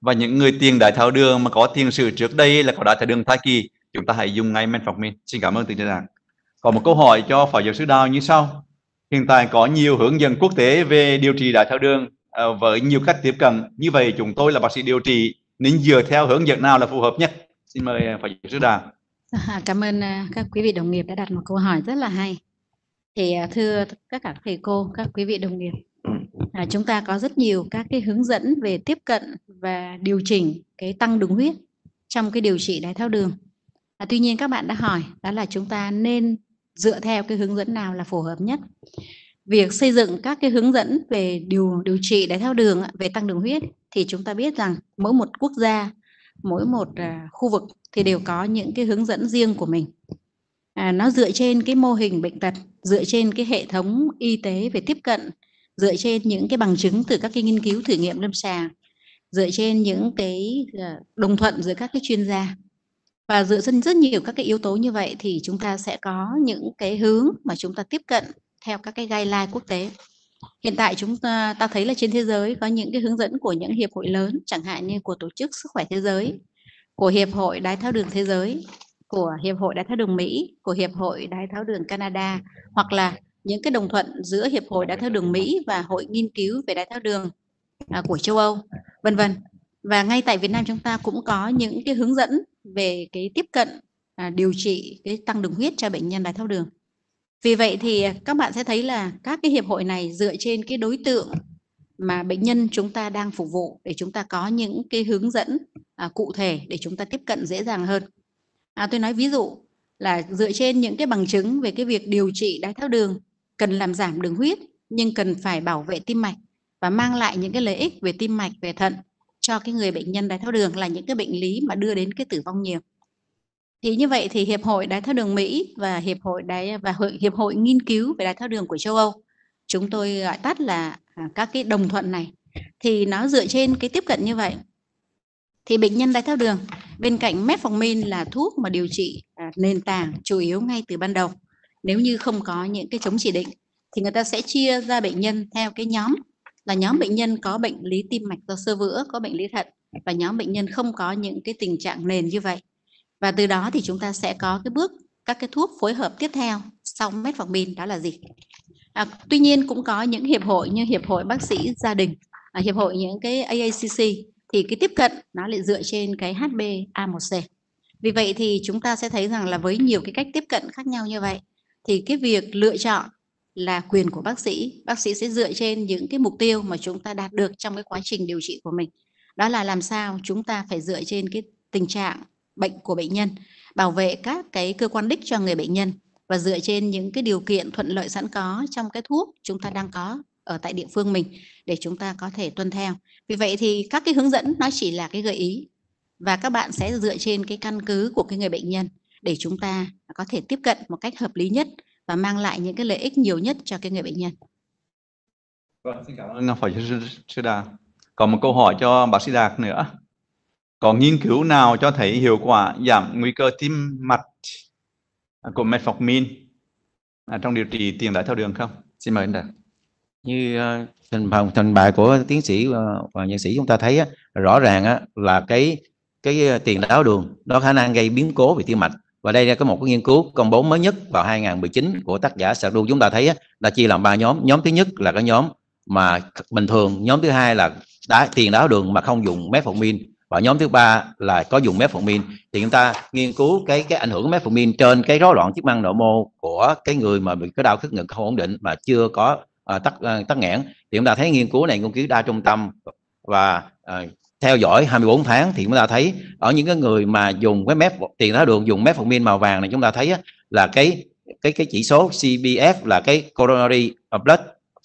và những người tiền đại tháo đường mà có tiền sử trước đây là có đại tháo đường thai kỳ chúng ta hãy dùng ngay metformin xin cảm ơn từ trên đảng còn một câu hỏi cho phó giáo sư Đào như sau hiện tại có nhiều hướng dẫn quốc tế về điều trị đại tháo đường à, với nhiều cách tiếp cận như vậy chúng tôi là bác sĩ điều trị nên dựa theo hướng dẫn nào là phù hợp nhất xin mời à, phó giáo sư Đào cảm ơn à, các quý vị đồng nghiệp đã đặt một câu hỏi rất là hay thì à, thưa các cả thầy cô các quý vị đồng nghiệp à, chúng ta có rất nhiều các cái hướng dẫn về tiếp cận và điều chỉnh cái tăng đường huyết trong cái điều trị đái tháo đường à, tuy nhiên các bạn đã hỏi đó là chúng ta nên dựa theo cái hướng dẫn nào là phù hợp nhất việc xây dựng các cái hướng dẫn về điều điều trị đái tháo đường về tăng đường huyết thì chúng ta biết rằng mỗi một quốc gia mỗi một à, khu vực thì đều có những cái hướng dẫn riêng của mình à, nó dựa trên cái mô hình bệnh tật dựa trên cái hệ thống y tế về tiếp cận dựa trên những cái bằng chứng từ các cái nghiên cứu thử nghiệm lâm sàng dựa trên những cái ờ, đồng thuận giữa các cái chuyên gia và dựa trên rất nhiều các cái yếu tố như vậy thì chúng ta sẽ có những cái hướng mà chúng ta tiếp cận theo các cái guideline quốc tế hiện tại chúng ta ta thấy là trên thế giới có những cái hướng dẫn của những hiệp hội lớn chẳng hạn như của tổ chức sức khỏe thế giới của hiệp hội đái tháo đường thế giới của Hiệp hội Đái tháo đường Mỹ, của Hiệp hội Đái tháo đường Canada hoặc là những cái đồng thuận giữa Hiệp hội Đái tháo đường Mỹ và Hội nghiên cứu về đái tháo đường à, của châu Âu, vân vân. Và ngay tại Việt Nam chúng ta cũng có những cái hướng dẫn về cái tiếp cận à, điều trị cái tăng đường huyết cho bệnh nhân đái tháo đường. Vì vậy thì các bạn sẽ thấy là các cái hiệp hội này dựa trên cái đối tượng mà bệnh nhân chúng ta đang phục vụ để chúng ta có những cái hướng dẫn à, cụ thể để chúng ta tiếp cận dễ dàng hơn à, tôi nói ví dụ là dựa trên những cái bằng chứng về cái việc điều trị đái tháo đường cần làm giảm đường huyết nhưng cần phải bảo vệ tim mạch và mang lại những cái lợi ích về tim mạch về thận cho cái người bệnh nhân đái tháo đường là những cái bệnh lý mà đưa đến cái tử vong nhiều thì như vậy thì hiệp hội đái tháo đường Mỹ và hiệp hội đái và hội, hiệp hội nghiên cứu về đái tháo đường của châu Âu chúng tôi gọi tắt là à, các cái đồng thuận này thì nó dựa trên cái tiếp cận như vậy thì bệnh nhân đái tháo đường bên cạnh metformin là thuốc mà điều trị à, nền tảng chủ yếu ngay từ ban đầu nếu như không có những cái chống chỉ định thì người ta sẽ chia ra bệnh nhân theo cái nhóm là nhóm bệnh nhân có bệnh lý tim mạch do sơ vữa có bệnh lý thận và nhóm bệnh nhân không có những cái tình trạng nền như vậy và từ đó thì chúng ta sẽ có cái bước các cái thuốc phối hợp tiếp theo sau metformin đó là gì à, tuy nhiên cũng có những hiệp hội như hiệp hội bác sĩ gia đình à, hiệp hội những cái AACC thì cái tiếp cận nó lại dựa trên cái HbA1c. Vì vậy thì chúng ta sẽ thấy rằng là với nhiều cái cách tiếp cận khác nhau như vậy thì cái việc lựa chọn là quyền của bác sĩ. Bác sĩ sẽ dựa trên những cái mục tiêu mà chúng ta đạt được trong cái quá trình điều trị của mình. Đó là làm sao chúng ta phải dựa trên cái tình trạng bệnh của bệnh nhân, bảo vệ các cái cơ quan đích cho người bệnh nhân và dựa trên những cái điều kiện thuận lợi sẵn có trong cái thuốc chúng ta đang có ở tại địa phương mình để chúng ta có thể tuân theo. Vì vậy thì các cái hướng dẫn nó chỉ là cái gợi ý và các bạn sẽ dựa trên cái căn cứ của cái người bệnh nhân để chúng ta có thể tiếp cận một cách hợp lý nhất và mang lại những cái lợi ích nhiều nhất cho cái người bệnh nhân. Vâng, xin cảm ơn Phó Giáo sư, sư Đạt. Còn một câu hỏi cho bác sĩ Đạt nữa. Có nghiên cứu nào cho thấy hiệu quả giảm nguy cơ tim mạch của metformin à, trong điều trị tiền đái thao đường không? Xin mời anh Đạt như ờ, thành phòng thành bài của tiến sĩ ờ, và nhân sĩ chúng ta thấy rõ ràng là cái cái ờ, tiền đáo đường đó khả năng gây biến cố về tim mạch và đây là có một cái nghiên cứu công bố mới nhất vào 2019 của tác giả Sạc chúng ta thấy đã chia làm ba nhóm nhóm thứ nhất là cái nhóm mà bình thường nhóm thứ hai là đá, tiền đáo đường mà không dùng metformin và nhóm thứ ba là có dùng metformin thì chúng ta nghiên cứu cái cái ảnh hưởng của metformin trên cái rối loạn chức năng nội mô của cái người mà bị cái đau khớp ngực không ổn định mà chưa có à, tắc à, tắc nghẽn thì chúng ta thấy nghiên cứu này nghiên cứu đa trung tâm và à, theo dõi 24 tháng thì chúng ta thấy ở những cái người mà dùng cái mép tiền tháo đường dùng metformin màu vàng này chúng ta thấy á, là cái cái cái chỉ số CBF là cái coronary blood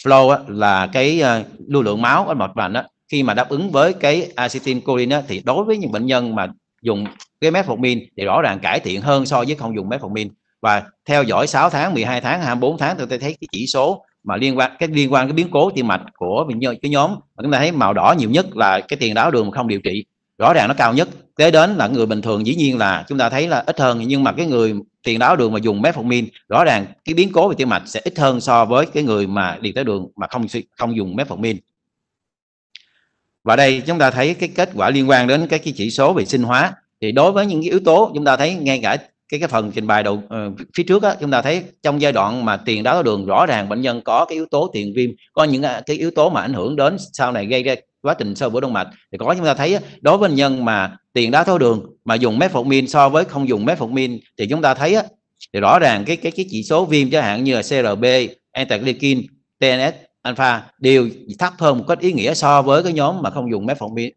flow á, là cái uh, lưu lượng máu ở mạch vành khi mà đáp ứng với cái acetylcholine thì đối với những bệnh nhân mà dùng cái metformin thì rõ ràng cải thiện hơn so với không dùng metformin và theo dõi 6 tháng, 12 tháng, 24 tháng tôi thấy cái chỉ số mà liên quan cái liên quan cái biến cố tim mạch của cái nhóm mà chúng ta thấy màu đỏ nhiều nhất là cái tiền đáo đường không điều trị rõ ràng nó cao nhất kế đến là người bình thường dĩ nhiên là chúng ta thấy là ít hơn nhưng mà cái người tiền đáo đường mà dùng metformin rõ ràng cái biến cố về tim mạch sẽ ít hơn so với cái người mà đi tới đường mà không không dùng metformin và đây chúng ta thấy cái kết quả liên quan đến cái, cái chỉ số về sinh hóa thì đối với những cái yếu tố chúng ta thấy ngay cả cái cái phần trình bày đầu uh, phía trước á, chúng ta thấy trong giai đoạn mà tiền đái tháo đường rõ ràng bệnh nhân có cái yếu tố tiền viêm có những à, cái yếu tố mà ảnh hưởng đến sau này gây ra quá trình sơ vữa động mạch thì có chúng ta thấy đối với bệnh nhân mà tiền đái tháo đường mà dùng metformin so với không dùng metformin thì chúng ta thấy thì rõ ràng cái cái cái chỉ số viêm chẳng hạn như là CRB, antaglycan, tns, alpha đều thấp hơn một cách ý nghĩa so với cái nhóm mà không dùng metformin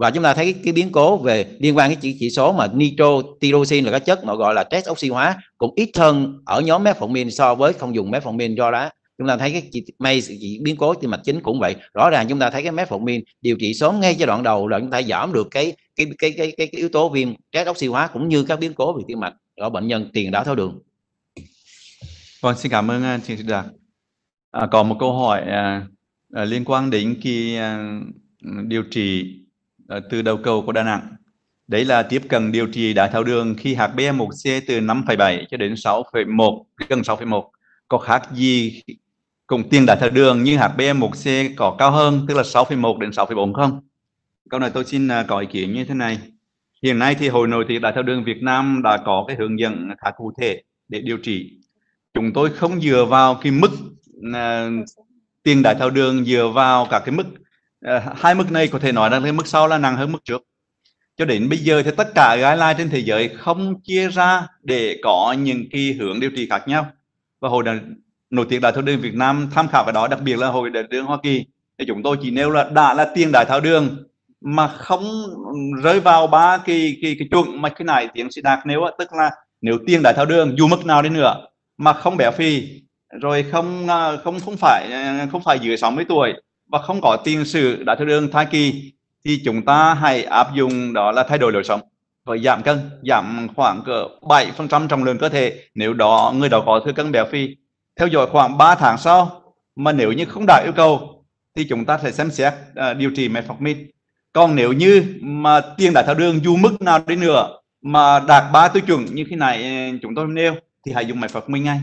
và chúng ta thấy cái biến cố về liên quan cái chỉ, chỉ số mà nitro tyrosin là các chất mà gọi là test oxy hóa cũng ít hơn ở nhóm metformin so với không dùng metformin do đó chúng ta thấy cái chỉ, may chỉ biến cố tim mạch chính cũng vậy rõ ràng chúng ta thấy cái metformin điều trị sớm ngay giai đoạn đầu là chúng ta giảm được cái cái cái cái cái, cái yếu tố viêm test oxy hóa cũng như các biến cố về tim mạch ở bệnh nhân tiền đái tháo đường vâng xin cảm ơn à, chị đạt à, còn một câu hỏi à, à liên quan đến khi à, điều trị Ờ, từ đầu cầu của Đà Nẵng. Đấy là tiếp cận điều trị đái tháo đường khi hạt bm 1 c từ 5,7 cho đến 6,1, gần 6,1. Có khác gì cùng tiền đái tháo đường nhưng bm 1 c có cao hơn, tức là 6,1 đến 6,4 không? Câu này tôi xin à, có ý kiến như thế này. Hiện nay thì Hội Nội thị đái tháo đường Việt Nam đã có cái hướng dẫn khá cụ thể để điều trị. Chúng tôi không dựa vào cái mức uh, tiền đái tháo đường dựa vào cả cái mức Ờ, hai mức này có thể nói rằng cái mức sau là nặng hơn mức trước cho đến bây giờ thì tất cả guideline trên thế giới không chia ra để có những cái hướng điều trị khác nhau và hội đã nổi tiếng đái thao đường Việt Nam tham khảo cái đó đặc biệt là hội đái đường Hoa Kỳ thì chúng tôi chỉ nêu là đã là tiền đái thao đường mà không rơi vào ba kỳ kỳ cái chuẩn mà cái này tiến sĩ đạt nếu tức là nếu tiền đái thao đường dù mức nào đi nữa mà không béo phì rồi không à, không không phải à, không phải dưới 60 tuổi và không có tiền sử đái tháo đường thai kỳ thì chúng ta hãy áp dụng đó là thay đổi lối sống và giảm cân giảm khoảng cỡ 7% trọng lượng cơ thể nếu đó người đó có thừa cân béo phì theo dõi khoảng 3 tháng sau mà nếu như không đạt yêu cầu thì chúng ta sẽ xem xét uh, điều trị metformin còn nếu như mà tiền đái tháo đường dù mức nào đi nữa mà đạt ba tiêu chuẩn như khi này à, chúng tôi nêu thì hãy dùng metformin ngay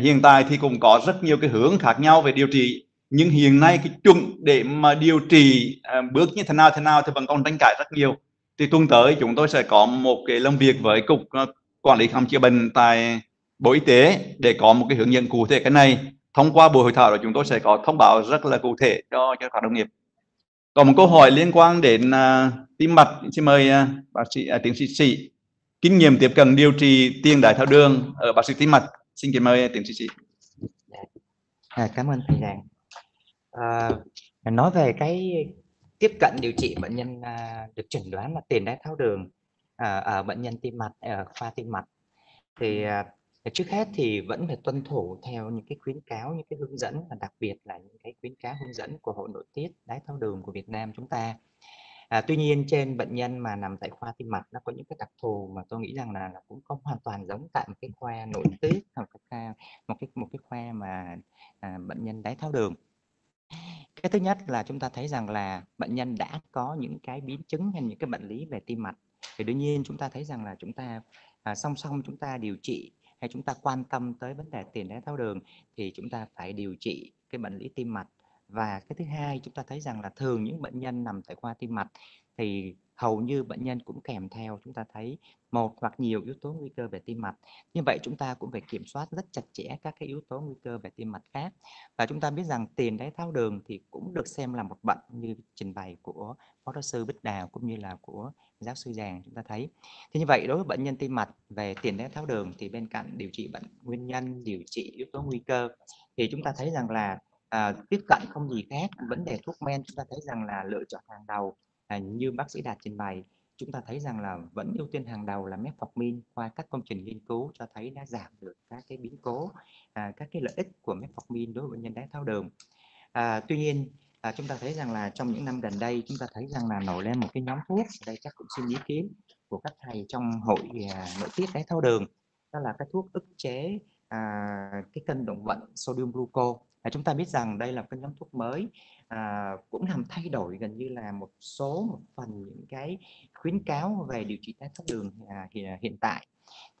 hiện tại thì cũng có rất nhiều cái hướng khác nhau về điều trị nhưng hiện nay cái chuẩn để mà điều trị à, bước như thế nào thế nào thì vẫn còn tranh cãi rất nhiều thì tuần tới chúng tôi sẽ có một cái làm việc với cục à, quản lý khám chữa bệnh tại bộ y tế để có một cái hướng dẫn cụ thể cái này thông qua buổi hội thảo là chúng tôi sẽ có thông báo rất là cụ thể cho cho các đồng nghiệp còn một câu hỏi liên quan đến uh, tim mạch xin mời uh, bác sĩ uh, tiến sĩ sĩ kinh nghiệm tiếp cận điều trị tiền đái tháo đường ở bác sĩ tim mạch xin kính mời tiến sĩ sĩ à, cảm ơn thầy rằng À, nói về cái tiếp cận điều trị bệnh nhân à, được chẩn đoán là tiền đái tháo đường à, ở bệnh nhân tim mạch ở à, khoa tim mạch thì ừ. à, trước hết thì vẫn phải tuân thủ theo những cái khuyến cáo những cái hướng dẫn và đặc biệt là những cái khuyến cáo hướng dẫn của hội nội tiết đái tháo đường của Việt Nam chúng ta à, tuy nhiên trên bệnh nhân mà nằm tại khoa tim mạch nó có những cái đặc thù mà tôi nghĩ rằng là, là cũng không hoàn toàn giống tại một cái khoa nội tiết hoặc một cái một cái một cái khoa mà à, bệnh nhân đái tháo đường cái thứ nhất là chúng ta thấy rằng là bệnh nhân đã có những cái biến chứng hay những cái bệnh lý về tim mạch thì đương nhiên chúng ta thấy rằng là chúng ta à, song song chúng ta điều trị hay chúng ta quan tâm tới vấn đề tiền đái tháo đường thì chúng ta phải điều trị cái bệnh lý tim mạch và cái thứ hai chúng ta thấy rằng là thường những bệnh nhân nằm tại khoa tim mạch thì hầu như bệnh nhân cũng kèm theo chúng ta thấy một hoặc nhiều yếu tố nguy cơ về tim mạch. Như vậy chúng ta cũng phải kiểm soát rất chặt chẽ các cái yếu tố nguy cơ về tim mạch khác. Và chúng ta biết rằng tiền đáy tháo đường thì cũng được xem là một bệnh như trình bày của phó giáo sư Bích Đào cũng như là của giáo sư Giàng chúng ta thấy. Thế như vậy đối với bệnh nhân tim mạch về tiền đáy tháo đường thì bên cạnh điều trị bệnh nguyên nhân, điều trị yếu tố nguy cơ thì chúng ta thấy rằng là à, tiếp cận không gì khác vấn đề thuốc men chúng ta thấy rằng là lựa chọn hàng đầu à, như bác sĩ Đạt trình bày chúng ta thấy rằng là vẫn ưu tiên hàng đầu là metformin qua các công trình nghiên cứu cho thấy đã giảm được các cái biến cố à, các cái lợi ích của metformin đối với bệnh nhân đái tháo đường à, tuy nhiên à, chúng ta thấy rằng là trong những năm gần đây chúng ta thấy rằng là nổi lên một cái nhóm thuốc đây chắc cũng xin ý kiến của các thầy trong hội à, nội tiết đái tháo đường đó là các thuốc ức chế à, cái cân động vận sodium gluco À, chúng ta biết rằng đây là cái nhóm thuốc mới à, cũng làm thay đổi gần như là một số một phần những cái khuyến cáo về điều trị đái tháo đường à, hiện, à, hiện tại.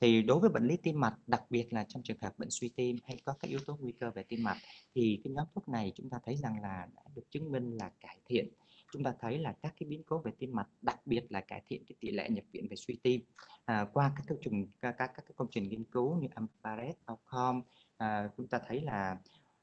Thì đối với bệnh lý tim mạch, đặc biệt là trong trường hợp bệnh suy tim hay có các yếu tố nguy cơ về tim mạch thì cái nhóm thuốc này chúng ta thấy rằng là đã được chứng minh là cải thiện chúng ta thấy là các cái biến cố về tim mạch đặc biệt là cải thiện cái tỷ lệ nhập viện về suy tim à, qua các công trình các các các công trình nghiên cứu như Amparet, Alcom à, chúng ta thấy là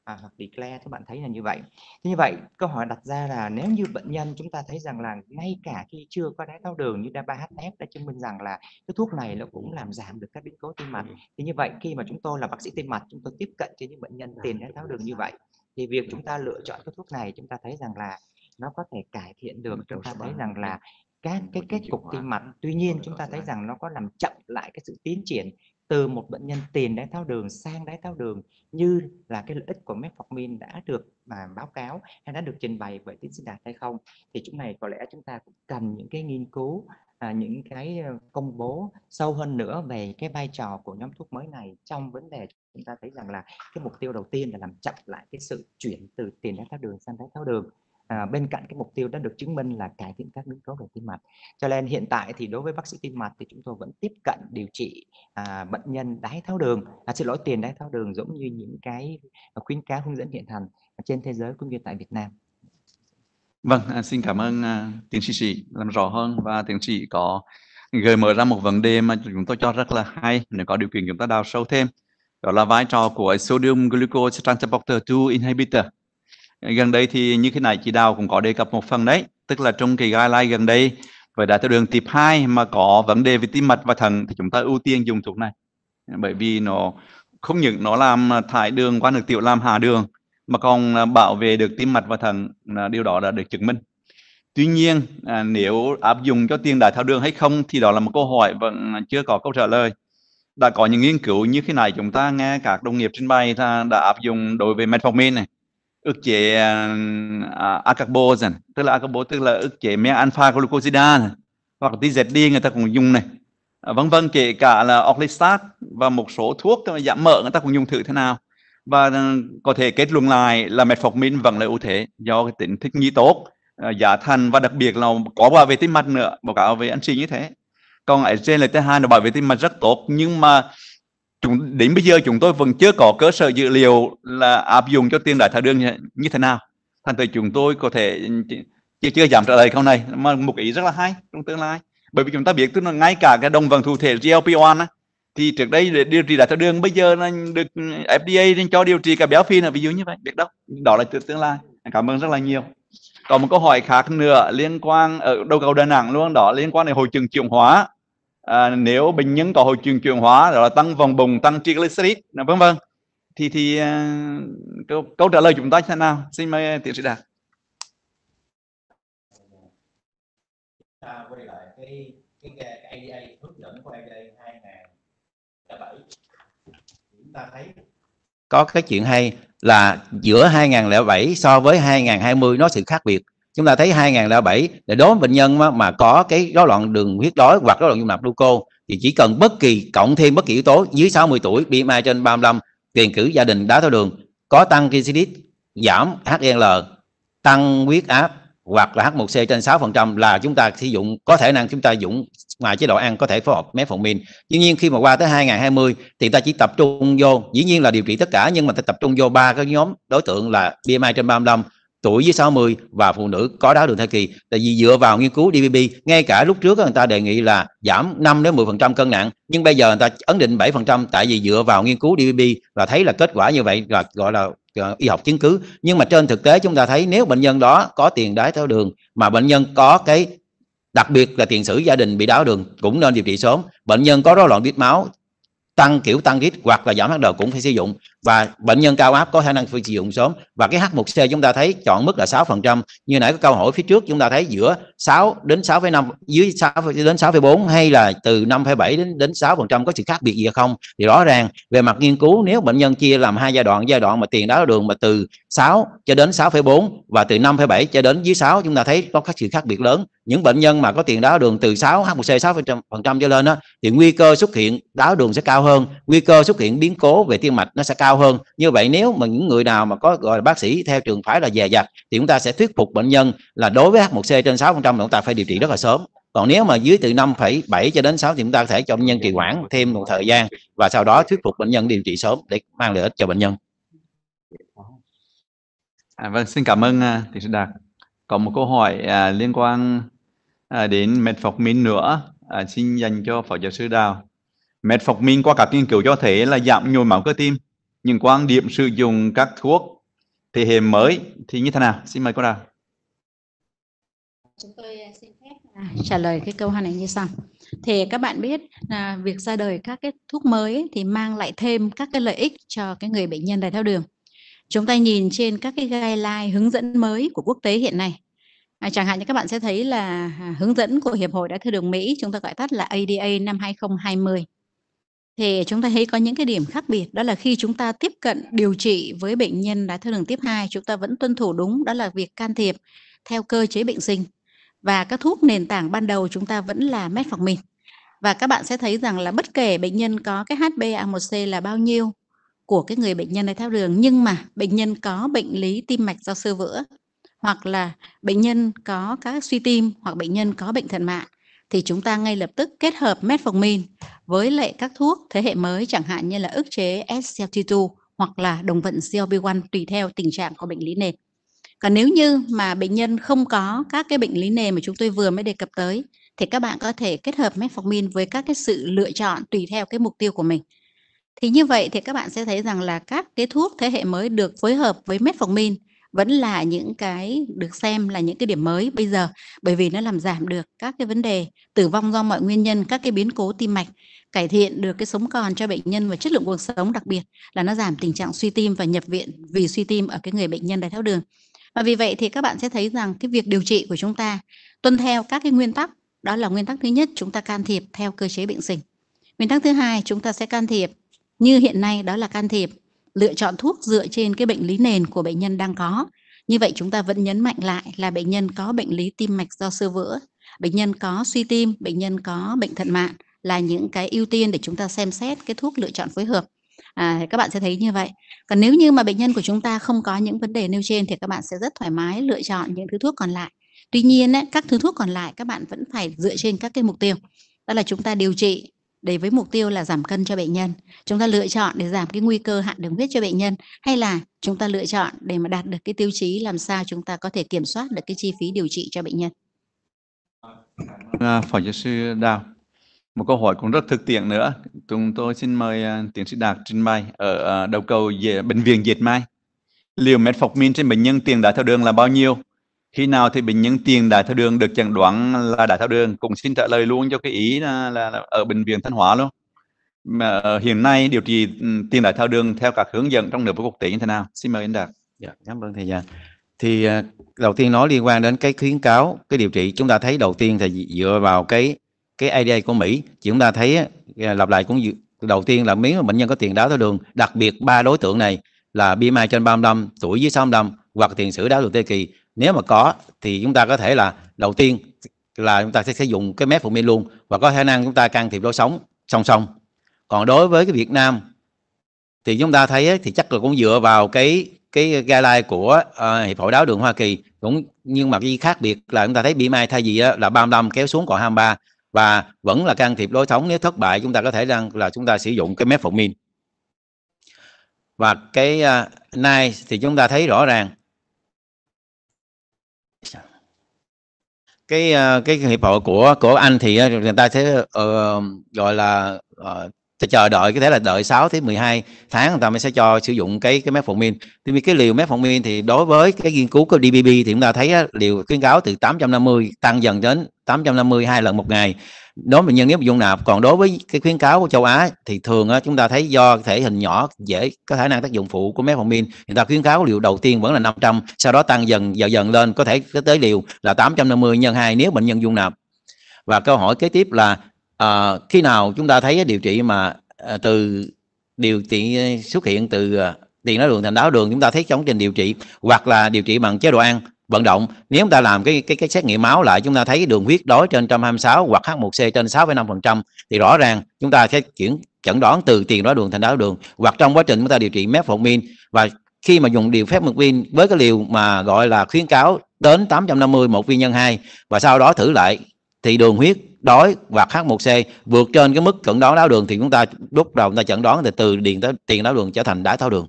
à, hoặc declare các bạn thấy là như vậy thế như vậy câu hỏi đặt ra là nếu như bệnh nhân chúng ta thấy rằng là ngay cả khi chưa có đái tháo đường như đa HF đã chứng minh rằng là cái thuốc này nó cũng làm giảm được các biến cố tim mạch ừ. thì như vậy khi mà chúng tôi là bác sĩ tim mạch chúng tôi tiếp cận trên những bệnh nhân à, tiền đái tháo đường như vậy thì việc ừ. chúng ta lựa chọn cái thuốc này chúng ta thấy rằng là nó có thể cải thiện được chúng ta thấy rằng là các cái kết cục tim mạch tuy nhiên chúng ta thấy rằng nó có làm chậm lại cái sự tiến triển từ một bệnh nhân tiền đái tháo đường sang đái tháo đường như là cái lợi ích của metformin đã được mà báo cáo hay đã được trình bày bởi tiến sĩ đạt hay không thì chỗ này có lẽ chúng ta cũng cần những cái nghiên cứu à, những cái ờ, công bố sâu hơn nữa về cái vai trò của nhóm thuốc mới này trong vấn đề chúng ta thấy rằng là cái mục tiêu đầu tiên là làm chậm lại cái sự chuyển từ tiền đái tháo đường sang đái tháo đường à, bên cạnh cái mục tiêu đã được chứng minh là cải thiện các biến cố về tim mạch cho nên hiện tại thì đối với bác sĩ tim mạch thì chúng tôi vẫn tiếp cận điều trị à, bệnh nhân đái tháo đường à, xin lỗi tiền đái tháo đường giống như những cái à, khuyến cáo hướng dẫn hiện hành trên thế giới cũng như tại Việt Nam vâng à, xin cảm ơn à, tiến sĩ chị làm rõ hơn và tiến sĩ có gợi mở ra một vấn đề mà chúng tôi cho rất là hay nếu có điều kiện chúng ta đào sâu thêm đó là vai trò của sodium glucose transporter 2 inhibitor gần đây thì như thế này chị Đào cũng có đề cập một phần đấy tức là trong kỳ guideline gần đây với đái tháo đường type 2 mà có vấn đề về tim mạch và thận thì chúng ta ưu tiên dùng thuốc này bởi vì nó không những nó làm thải đường qua nước tiểu làm hạ đường mà còn bảo vệ được tim mạch và thận điều đó đã được chứng minh tuy nhiên à, nếu áp dụng cho tiền đái tháo đường hay không thì đó là một câu hỏi vẫn chưa có câu trả lời đã có những nghiên cứu như thế này chúng ta nghe các đồng nghiệp trình bày đã áp dụng đối với metformin này ức chế uh, à, acarbo dần tức là acabo, tức là ức chế men alpha glucosidase hoặc TZD người ta cũng dùng này à, vân vân kể cả là orlistat và một số thuốc giảm mỡ người ta cũng dùng thử thế nào và à, có thể kết luận lại là metformin vẫn là ưu thế do cái tính thích nghi tốt giá thành và đặc biệt là có bảo vệ tim mạch nữa báo cáo với anh chị như thế còn estrogen là t hai là bảo vệ tim mạch rất tốt nhưng mà chúng đến bây giờ chúng tôi vẫn chưa có cơ sở dữ liệu là áp dụng cho tiền đái tháo đường như thế nào thành thử chúng tôi có thể chưa chưa giảm trả lời câu này mà một ý rất là hay trong tương lai bởi vì chúng ta biết tức là ngay cả cái đồng vận thụ thể GLP-1 thì trước đây để điều trị đái tháo đường bây giờ là được FDA nên cho điều trị cả béo phì là ví dụ như vậy biết đâu đó là tương lai cảm ơn rất là nhiều còn một câu hỏi khác nữa liên quan ở đầu cầu Đà Nẵng luôn đó liên quan đến hội chứng chuyển hóa à, nếu bệnh nhân có hội chứng chuyển hóa đó là tăng vòng bùng tăng triglycerid vân vân thì thì uh, câu, câu trả lời chúng ta như thế nào xin mời à, tiến sĩ đạt ta quay lại cái cái, cái ADA hướng dẫn của ADA 2007 chúng ta thấy có cái chuyện hay là giữa 2007 so với 2020 nó sự khác biệt chúng ta thấy 2007 để đối với bệnh nhân mà, mà có cái rối loạn đường huyết đói hoặc rối loạn dung nạp gluco thì chỉ cần bất kỳ cộng thêm bất kỳ yếu tố dưới 60 tuổi BMI trên 35 tiền cử gia đình đá tháo đường có tăng glycid giảm HDL e tăng huyết áp hoặc là H1C trên 6% là chúng ta sử dụng có thể năng chúng ta dùng ngoài chế độ ăn có thể phối hợp metformin. Tuy nhiên khi mà qua tới 2020 thì ta chỉ tập trung vô, dĩ nhiên là điều trị tất cả nhưng mà ta tập trung vô ba cái nhóm đối tượng là BMI trên 35, tuổi dưới 60 và phụ nữ có đái đường thai kỳ tại vì dựa vào nghiên cứu DVB ngay cả lúc trước người ta đề nghị là giảm 5 đến 10% cân nặng nhưng bây giờ người ta ấn định 7% tại vì dựa vào nghiên cứu DVB và thấy là kết quả như vậy là gọi là ờ, y học chứng cứ nhưng mà trên thực tế chúng ta thấy nếu bệnh nhân đó có tiền đái tháo đường mà bệnh nhân có cái đặc biệt là tiền sử gia đình bị đáo đường cũng nên điều trị sớm bệnh nhân có rối loạn tiết máu tăng kiểu tăng huyết hoặc là giảm thác đầu cũng phải sử dụng và bệnh nhân cao áp có khả năng phải sử dụng sớm và cái H1C chúng ta thấy chọn mức là 6% như nãy có câu hỏi phía trước chúng ta thấy giữa 6 đến 6,5 dưới 6 đến 6,4 hay là từ 5,7 đến đến 6% có sự khác biệt gì không thì rõ ràng về mặt nghiên cứu nếu bệnh nhân chia làm hai giai đoạn giai đoạn mà tiền đáy đường mà từ 6 cho đến 6,4 và từ 5,7 cho đến dưới 6 chúng ta thấy có các sự khác biệt lớn những bệnh nhân mà có tiền đáy đường từ 6 H1C 6% trở lên đó, thì nguy cơ xuất hiện đáy đường sẽ cao hơn nguy cơ xuất hiện biến cố về tim mạch nó sẽ cao hơn như vậy nếu mà những người nào mà có gọi là bác sĩ theo trường phái là dè dặt thì chúng ta sẽ thuyết phục bệnh nhân là đối với H1C trên 6% là chúng ta phải điều trị rất là sớm còn nếu mà dưới từ 5,7 cho đến 6 thì chúng ta có thể cho bệnh nhân trì hoãn thêm một thời gian và sau đó thuyết phục bệnh nhân điều trị sớm để mang lợi ích cho bệnh nhân à, vâng xin cảm ơn uh, thị sư đạt còn một câu hỏi à, liên quan à, đến metformin nữa à, xin dành cho phó giáo sư đào metformin qua các nghiên cứu cho thấy là giảm nhồi máu cơ tim những quan điểm sử dụng các thuốc thế hệ mới thì như thế nào? Xin mời cô nào Chúng tôi à, xin phép à, trả lời cái câu hỏi này như sau. Thì các bạn biết là việc ra đời các cái thuốc mới thì mang lại thêm các cái lợi ích cho cái người bệnh nhân đái tháo đường. Chúng ta nhìn trên các cái guideline hướng dẫn mới của quốc tế hiện nay À, chẳng hạn như các bạn sẽ thấy là à, hướng dẫn của Hiệp hội Đái tháo đường Mỹ, chúng ta gọi tắt là ADA năm 2020. Thì chúng ta thấy có những cái điểm khác biệt đó là khi chúng ta tiếp cận điều trị với bệnh nhân đái tháo đường tiếp 2, chúng ta vẫn tuân thủ đúng đó là việc can thiệp theo cơ chế bệnh sinh và các thuốc nền tảng ban đầu chúng ta vẫn là metformin. Và các bạn sẽ thấy rằng là bất kể bệnh nhân có cái HbA1c là bao nhiêu của cái người bệnh nhân đái tháo đường nhưng mà bệnh nhân có bệnh lý tim mạch do sơ vữa hoặc là bệnh nhân có các suy tim hoặc bệnh nhân có bệnh thận mạng thì chúng ta ngay lập tức kết hợp metformin với lại các thuốc thế hệ mới chẳng hạn như là ức chế SGLT2 hoặc là đồng vận GLP-1 tùy theo tình trạng của bệnh lý nền. Còn nếu như mà bệnh nhân không có các cái bệnh lý nền mà chúng tôi vừa mới đề cập tới thì các bạn có thể kết hợp metformin với các cái sự lựa chọn tùy theo cái mục tiêu của mình. Thì như vậy thì các bạn sẽ thấy rằng là các cái thuốc thế hệ mới được phối hợp với metformin vẫn là những cái được xem là những cái điểm mới bây giờ bởi vì nó làm giảm được các cái vấn đề tử vong do mọi nguyên nhân các cái biến cố tim mạch cải thiện được cái sống còn cho bệnh nhân và chất lượng cuộc sống đặc biệt là nó giảm tình trạng suy tim và nhập viện vì suy tim ở cái người bệnh nhân đái tháo đường và vì vậy thì các bạn sẽ thấy rằng cái việc điều trị của chúng ta tuân theo các cái nguyên tắc đó là nguyên tắc thứ nhất chúng ta can thiệp theo cơ chế bệnh sinh nguyên tắc thứ hai chúng ta sẽ can thiệp như hiện nay đó là can thiệp lựa chọn thuốc dựa trên cái bệnh lý nền của bệnh nhân đang có. Như vậy chúng ta vẫn nhấn mạnh lại là bệnh nhân có bệnh lý tim mạch do sơ vữa, bệnh nhân có suy tim, bệnh nhân có bệnh thận mạn là những cái ưu tiên để chúng ta xem xét cái thuốc lựa chọn phối hợp. À, các bạn sẽ thấy như vậy. Còn nếu như mà bệnh nhân của chúng ta không có những vấn đề nêu trên thì các bạn sẽ rất thoải mái lựa chọn những thứ thuốc còn lại. Tuy nhiên, các thứ thuốc còn lại các bạn vẫn phải dựa trên các cái mục tiêu. Đó là chúng ta điều trị để với mục tiêu là giảm cân cho bệnh nhân chúng ta lựa chọn để giảm cái nguy cơ hạn đường huyết cho bệnh nhân hay là chúng ta lựa chọn để mà đạt được cái tiêu chí làm sao chúng ta có thể kiểm soát được cái chi phí điều trị cho bệnh nhân à, phó giáo sư đào một câu hỏi cũng rất thực tiễn nữa chúng tôi xin mời à, tiến sĩ đạt trình bày ở à, đầu cầu về bệnh viện diệt mai liều metformin trên bệnh nhân tiền đã theo đường là bao nhiêu khi nào thì bệnh nhân tiền đái tháo đường được chẩn đoán là đái tháo đường cũng xin trả lời luôn cho cái ý là, là, là ở bệnh viện thanh hóa luôn mà ờ, hiện nay điều trị ừ, tiền đái tháo đường theo các hướng dẫn trong nước và quốc tế như thế nào xin mời anh đạt dạ, cảm ơn thầy già thì ờ, đầu tiên nói liên quan đến cái khuyến cáo cái điều trị chúng ta thấy đầu tiên thì dựa vào cái cái ADA của Mỹ chúng ta thấy à, lặp lại cũng đầu tiên là miếng bệnh nhân có tiền đái tháo đường đặc biệt ba đối tượng này là BMI trên 35 tuổi dưới 65 hoặc tiền sử đái tháo đường tê kỳ nếu mà có thì chúng ta có thể là đầu tiên là chúng ta sẽ sử dụng cái mép phụ miên luôn và có khả năng chúng ta can thiệp lối sống song song còn đối với cái Việt Nam thì chúng ta thấy thì chắc là cũng dựa vào cái cái guideline của uh, hiệp hội đáo đường Hoa Kỳ cũng nhưng mà cái khác biệt là chúng ta thấy BMI thay vì là 35 kéo xuống còn 23 và vẫn là can thiệp lối sống nếu thất bại chúng ta có thể rằng là chúng ta sử dụng cái metformin và cái uh, NICE thì chúng ta thấy rõ ràng cái ờ, cái hiệp hội của của anh thì ờ, người ta sẽ uh, gọi là uh, chờ đợi có thể là đợi 6 tới 12 tháng người ta mới sẽ cho sử dụng cái cái metformin. Tuy nhiên cái liều metformin thì đối với cái nghiên cứu của DBB thì chúng ta thấy á, liều khuyến cáo từ 850 tăng dần đến 850 hai lần một ngày đối với nhân nếu dung nạp còn đối với cái khuyến cáo của châu Á thì thường á, chúng ta thấy do thể hình nhỏ dễ có khả năng tác dụng phụ của metformin người ta khuyến cáo liều đầu tiên vẫn là 500 sau đó tăng dần dần dần lên có thể tới liều là 850 nhân 2 nếu bệnh nhân dung nạp và câu hỏi kế tiếp là à, khi nào chúng ta thấy điều trị mà à, từ điều trị ờ, xuất hiện từ tiền đái đường thành đáo đường chúng ta thấy trong trình điều trị hoặc là điều trị bằng chế độ ăn vận động nếu chúng ta làm cái cái cái xét nghiệm máu lại chúng ta thấy đường huyết đói trên 126 hoặc H1C trên 6,5% thì rõ ràng chúng ta sẽ chuyển chẩn đoán từ tiền đói đường thành đáy đường hoặc trong quá trình chúng ta điều trị metformin và khi mà dùng điều phép metformin với cái liều mà gọi là khuyến cáo đến 850 một viên nhân 2 và sau đó thử lại thì đường huyết đói và H1C vượt trên cái mức chẩn đoán đáo đường thì chúng ta lúc đầu chúng ta chẩn đoán thì từ điền tới tiền đáo đường trở thành đái tháo đường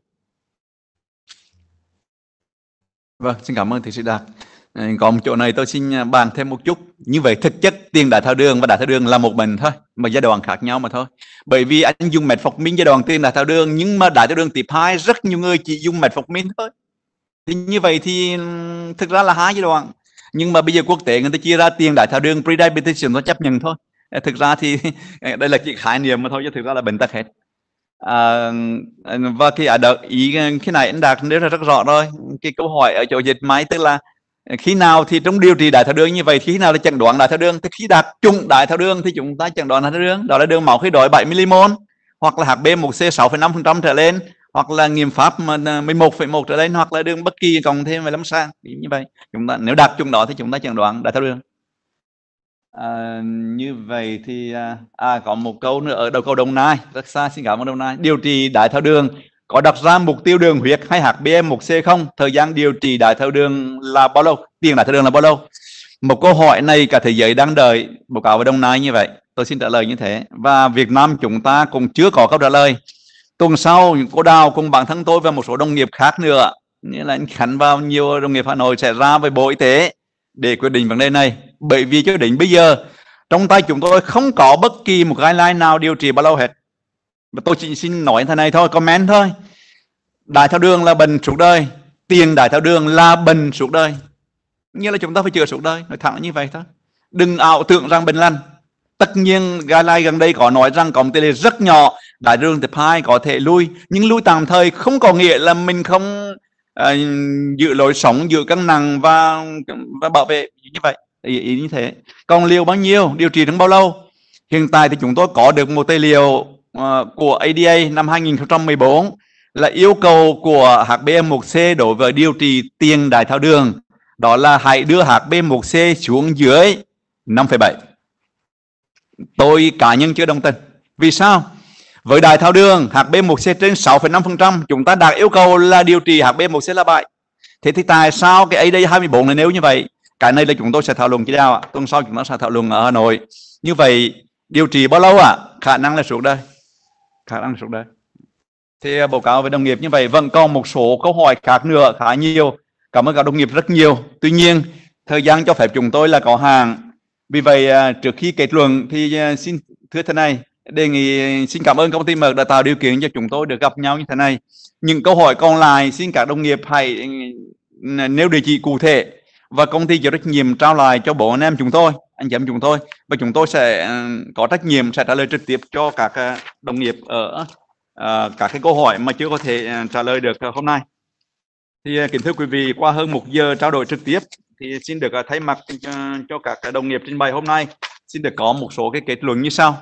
Vâng, xin cảm ơn Thầy Sĩ Đạt. Ờ, Còn chỗ này tôi xin à, bàn thêm một chút. Như vậy thực chất tiền đại thao đường và đại thao đường là một mình thôi, mà giai đoạn khác nhau mà thôi. Bởi vì anh dùng mệt phục minh giai đoạn tiền đại thao đường, nhưng mà đại thao đường tiếp hai rất nhiều người chỉ dùng mệt phục minh thôi. Thì như vậy thì thực ra là hai giai đoạn. Nhưng mà bây giờ quốc tế người ta chia ra tiền đại thao đường, pre-diabetes nó chấp nhận thôi. Ờ, thực ra thì đây là chỉ khái niệm mà thôi, chứ thực ra là bệnh tật hết. À, ừ, và ừ, khi ở đợt ý khi này anh đạt nếu là rất rõ rồi cái câu hỏi ở chỗ dịch máy tức là ừ, khi nào thì trong điều trị đại tháo đường như vậy khi nào là chẩn đoán đại tháo đường thì khi đạt trùng đại tháo đường thì chúng ta chẩn đoán đại tháo đường đó là đường máu khi đổi 7 mmol hoặc là HB một c 6,5% trở lên hoặc là nghiệm pháp mà 11,1 trở lên hoặc là đường bất kỳ cộng thêm về lâm sàng như vậy chúng ta nếu đạt trùng đó thì chúng ta chẩn đoán đại tháo đường À, như vậy thì à, à có một câu nữa ở đầu cầu Đồng Nai rất xa xin cảm ơn Đồng Nai điều trị đại tháo đường có đặt ra mục tiêu đường huyết hay hạt Bm 1 c không thời gian điều trị đại tháo đường là bao lâu tiền đại tháo đường là bao lâu một câu hỏi này cả thế giới đang đợi báo cáo với Đồng Nai như vậy tôi xin trả lời như thế và Việt Nam chúng ta cũng chưa có câu trả lời tuần sau cô Đào cùng bản thân tôi và một số đồng nghiệp khác nữa như là anh Khánh vào nhiều đồng nghiệp Hà Nội sẽ ra với Bộ Y tế để quyết định vấn đề này bởi vì cho đến bây giờ trong tay chúng tôi không có bất kỳ một guideline nào điều trị bao lâu hết và tôi chỉ xin nói thế này thôi comment thôi đại thao đường là bệnh suốt đời tiền đại thao đường là bệnh suốt đời như là chúng ta phải chữa suốt đời nói thẳng như vậy thôi đừng ảo tưởng rằng bệnh lành tất nhiên guideline gần đây có nói rằng có một tỷ lệ rất nhỏ đại dương tập hai có thể lui nhưng lui tạm thời không có nghĩa là mình không uh, giữ lối sống giữ cân nặng và và bảo vệ như vậy ý, ý như thế còn liều bao nhiêu điều trị trong bao lâu hiện tại thì chúng tôi có được một tài liệu uh, của ADA năm 2014 là yêu cầu của HbA1c đối với điều trị tiền đái tháo đường đó là hãy đưa HB1C xuống dưới 5,7. Tôi cá nhân chưa đồng tình. Vì sao? Với đài thao đường HB1C trên 6,5% chúng ta đạt yêu cầu là điều trị HB1C là 7. Thế thì tại sao cái ADA 24 này nếu như vậy cái này là chúng tôi sẽ thảo luận chỉ đạo tuần sau chúng ta sẽ thảo luận ở hà nội như vậy điều trị bao lâu ạ à? khả năng là suốt đời khả năng là suốt đời thì à, báo cáo với đồng nghiệp như vậy vẫn còn một số câu hỏi khác nữa khá nhiều cảm ơn các đồng nghiệp rất nhiều tuy nhiên thời gian cho phép chúng tôi là có hàng vì vậy à, trước khi kết luận thì à, xin thưa thế này đề nghị xin cảm ơn công ty mở đã tạo điều kiện cho chúng tôi được gặp nhau như thế này những câu hỏi còn lại xin các đồng nghiệp hãy ừ, nêu địa chỉ cụ thể và công ty chịu trách nhiệm trao lại cho bộ anh em chúng tôi anh chị em chúng tôi và chúng tôi sẽ ừ, có trách nhiệm sẽ trả lời trực tiếp cho các ờ, đồng nghiệp ở uh, các cái câu hỏi mà chưa có thể ờ, trả lời được hôm nay thì kính thưa quý vị qua hơn một giờ trao đổi trực tiếp thì xin được thay mặt cho các đồng nghiệp trình bày hôm nay xin được có một số cái kết luận như sau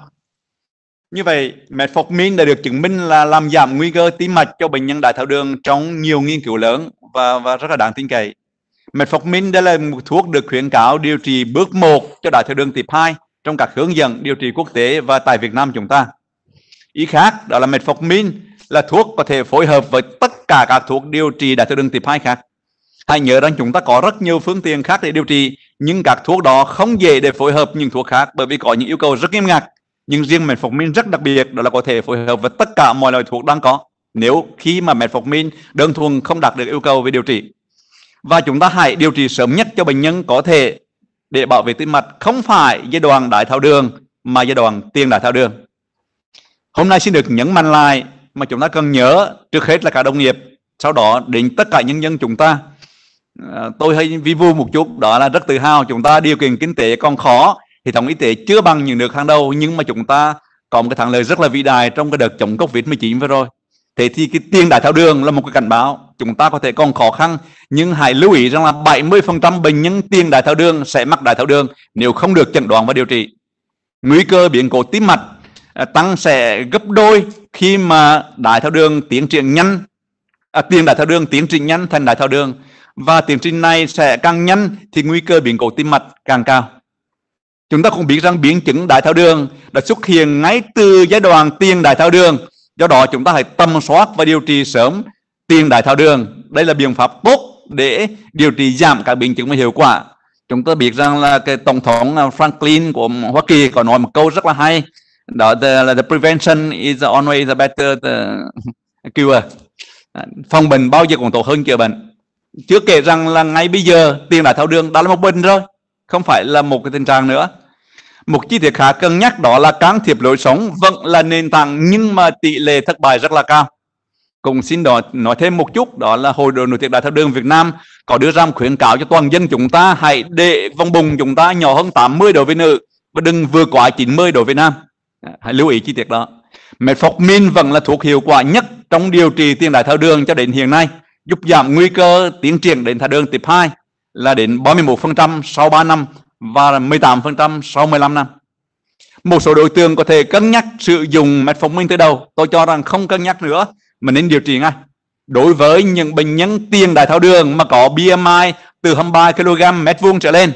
như vậy, metformin đã được chứng minh là làm giảm nguy cơ tim mạch cho bệnh nhân đại tháo đường trong nhiều nghiên cứu lớn và và rất là đáng tin cậy. Mật Phọc Minh đây là một thuốc được khuyến cáo điều trị bước 1 cho đại tháo đường type 2 trong các hướng dẫn điều trị quốc tế và tại Việt Nam chúng ta. Ý khác đó là Metformin là thuốc có thể phối hợp với tất cả các thuốc điều trị đại tháo đường type 2 khác. Hãy nhớ rằng chúng ta có rất nhiều phương tiện khác để điều trị, nhưng các thuốc đó không dễ để phối hợp những thuốc khác bởi vì có những yêu cầu rất nghiêm ngặt. Nhưng riêng Metformin rất đặc biệt đó là có thể phối hợp với tất cả mọi loại thuốc đang có nếu khi mà Metformin đơn thuần không đạt được yêu cầu về điều trị và chúng ta hãy điều trị sớm nhất cho bệnh nhân có thể để bảo vệ tim mạch không phải giai đoạn đại thao đường mà giai đoạn tiền đại thao đường. Hôm nay xin được nhấn mạnh lại mà chúng ta cần nhớ trước hết là cả đồng nghiệp, sau đó đến tất cả nhân dân chúng ta. À, tôi hơi vi vu một chút đó là rất tự hào chúng ta điều kiện kinh tế còn khó hệ thống y tế chưa bằng những nước hàng đầu nhưng mà chúng ta có một cái thắng lợi rất là vĩ đại trong cái đợt chống covid 19 vừa rồi thế thì cái tiền đại thao đường là một cái cảnh báo chúng ta có thể còn khó khăn nhưng hãy lưu ý rằng là 70% bệnh nhân tiền đái tháo đường sẽ mắc đái tháo đường nếu không được chẩn đoán và điều trị. Nguy cơ biến cố tim mạch à, tăng sẽ gấp đôi khi mà đái tháo đường tiến triển nhanh à, tiền đái tháo đường tiến triển nhanh thành đái tháo đường và tiến trình này sẽ càng nhanh thì nguy cơ biến cố tim mạch càng cao. Chúng ta cũng biết rằng biến chứng đái tháo đường đã xuất hiện ngay từ giai đoạn tiền đái tháo đường. Do đó chúng ta hãy tầm soát và điều trị sớm tiền đái tháo đường đây là biện pháp tốt để điều trị giảm các biến chứng mà hiệu quả chúng ta biết rằng là cái tổng thống à, Franklin của Hoa Kỳ có nói một câu rất là hay đó là the prevention is always the better the cure à, phòng bệnh bao giờ cũng tốt hơn chữa bệnh chưa kể rằng là ngay bây giờ tiền đái tháo đường đã là một bệnh rồi không phải là một cái tình trạng nữa một chi tiết khá cân nhắc đó là can thiệp lối sống vẫn là nền tảng nhưng mà tỷ lệ thất bại rất là cao cũng xin đó nói thêm một chút đó là hội đội nội tiết đại thao đường Việt Nam có đưa ra một khuyến cáo cho toàn dân chúng ta hãy để vòng bụng chúng ta nhỏ hơn 80 đối với nữ và đừng vượt quá 90 đối với nam à, hãy lưu ý chi tiết đó metformin vẫn là thuốc hiệu quả nhất trong điều trị tiền đại thao đường cho đến hiện nay giúp giảm nguy cơ tiến triển đến thao đường tiếp 2 là đến 31% sau 3 năm và 18% sau 15 năm một số đối tượng có thể cân nhắc sử dụng metformin từ đầu tôi cho rằng không cân nhắc nữa mình nên điều trị ngay đối với những bệnh nhân tiền đái tháo đường mà có BMI từ 23 kg mét vuông trở lên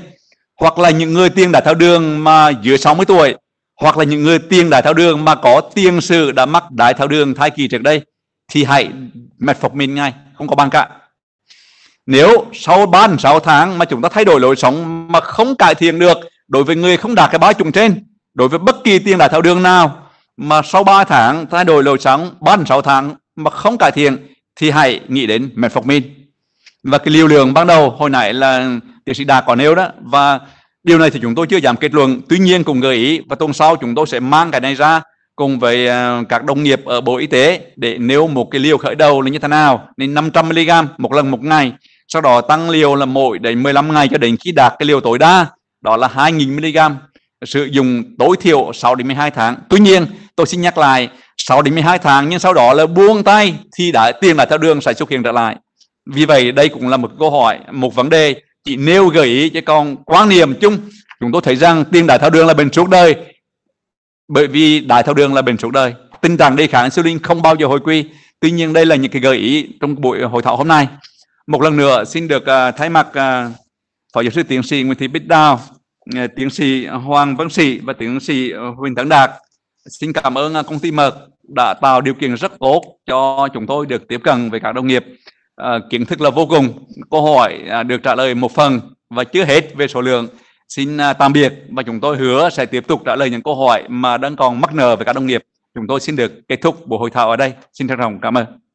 hoặc là những người tiền đái tháo đường mà dưới 60 tuổi hoặc là những người tiền đái tháo đường mà có tiền sử đã mắc đái tháo đường thai kỳ trước đây thì hãy mệt phục mình ngay không có bàn cả nếu sau 3 đến 6 tháng mà chúng ta thay đổi lối sống mà không cải thiện được đối với người không đạt cái bá trùng trên đối với bất kỳ tiền đái tháo đường nào mà sau 3 tháng thay đổi lối sống 3 đến 6 tháng mà không cải thiện thì hãy nghĩ đến metformin và cái liều lượng ban đầu hồi nãy là tiến sĩ Đà có nêu đó và điều này thì chúng tôi chưa dám kết luận tuy nhiên cùng gợi ý và tuần sau chúng tôi sẽ mang cái này ra cùng với ờ, các đồng nghiệp ở Bộ Y tế để nếu một cái liều khởi đầu là như thế nào nên 500 mg một lần một ngày sau đó tăng liều là mỗi đến 15 ngày cho đến khi đạt cái liều tối đa đó là 2.000 mg sử dụng tối thiểu 6 đến 12 tháng. Tuy nhiên tôi xin nhắc lại 6 đến 12 tháng nhưng sau đó là buông tay thì đã tiền lại theo đường sẽ xuất hiện trở lại vì vậy đây cũng là một câu hỏi một vấn đề chị nêu gợi ý cho con quan niệm chung chúng tôi thấy rằng tiền đại thao đường là bệnh suốt đời bởi vì đại thao đường là bệnh suốt đời tình trạng đề kháng insulin không bao giờ hồi quy tuy nhiên đây là những cái gợi ý trong buổi hội thảo hôm nay một lần nữa xin được uh, thay mặt uh, phó giáo sư tiến sĩ nguyễn thị bích đào uh, tiến sĩ hoàng văn sĩ và tiến sĩ huỳnh tấn đạt Xin cảm ơn à, công ty Mật đã tạo điều kiện rất tốt cho chúng tôi được tiếp cận với các đồng nghiệp. À, kiến thức là vô cùng, câu hỏi à, được trả lời một phần và chưa hết về số lượng. Xin à, tạm biệt và chúng tôi hứa sẽ tiếp tục trả lời những câu hỏi mà đang còn mắc nợ với các đồng nghiệp. Chúng tôi xin được kết thúc buổi hội thảo ở đây. Xin trân trọng cảm ơn.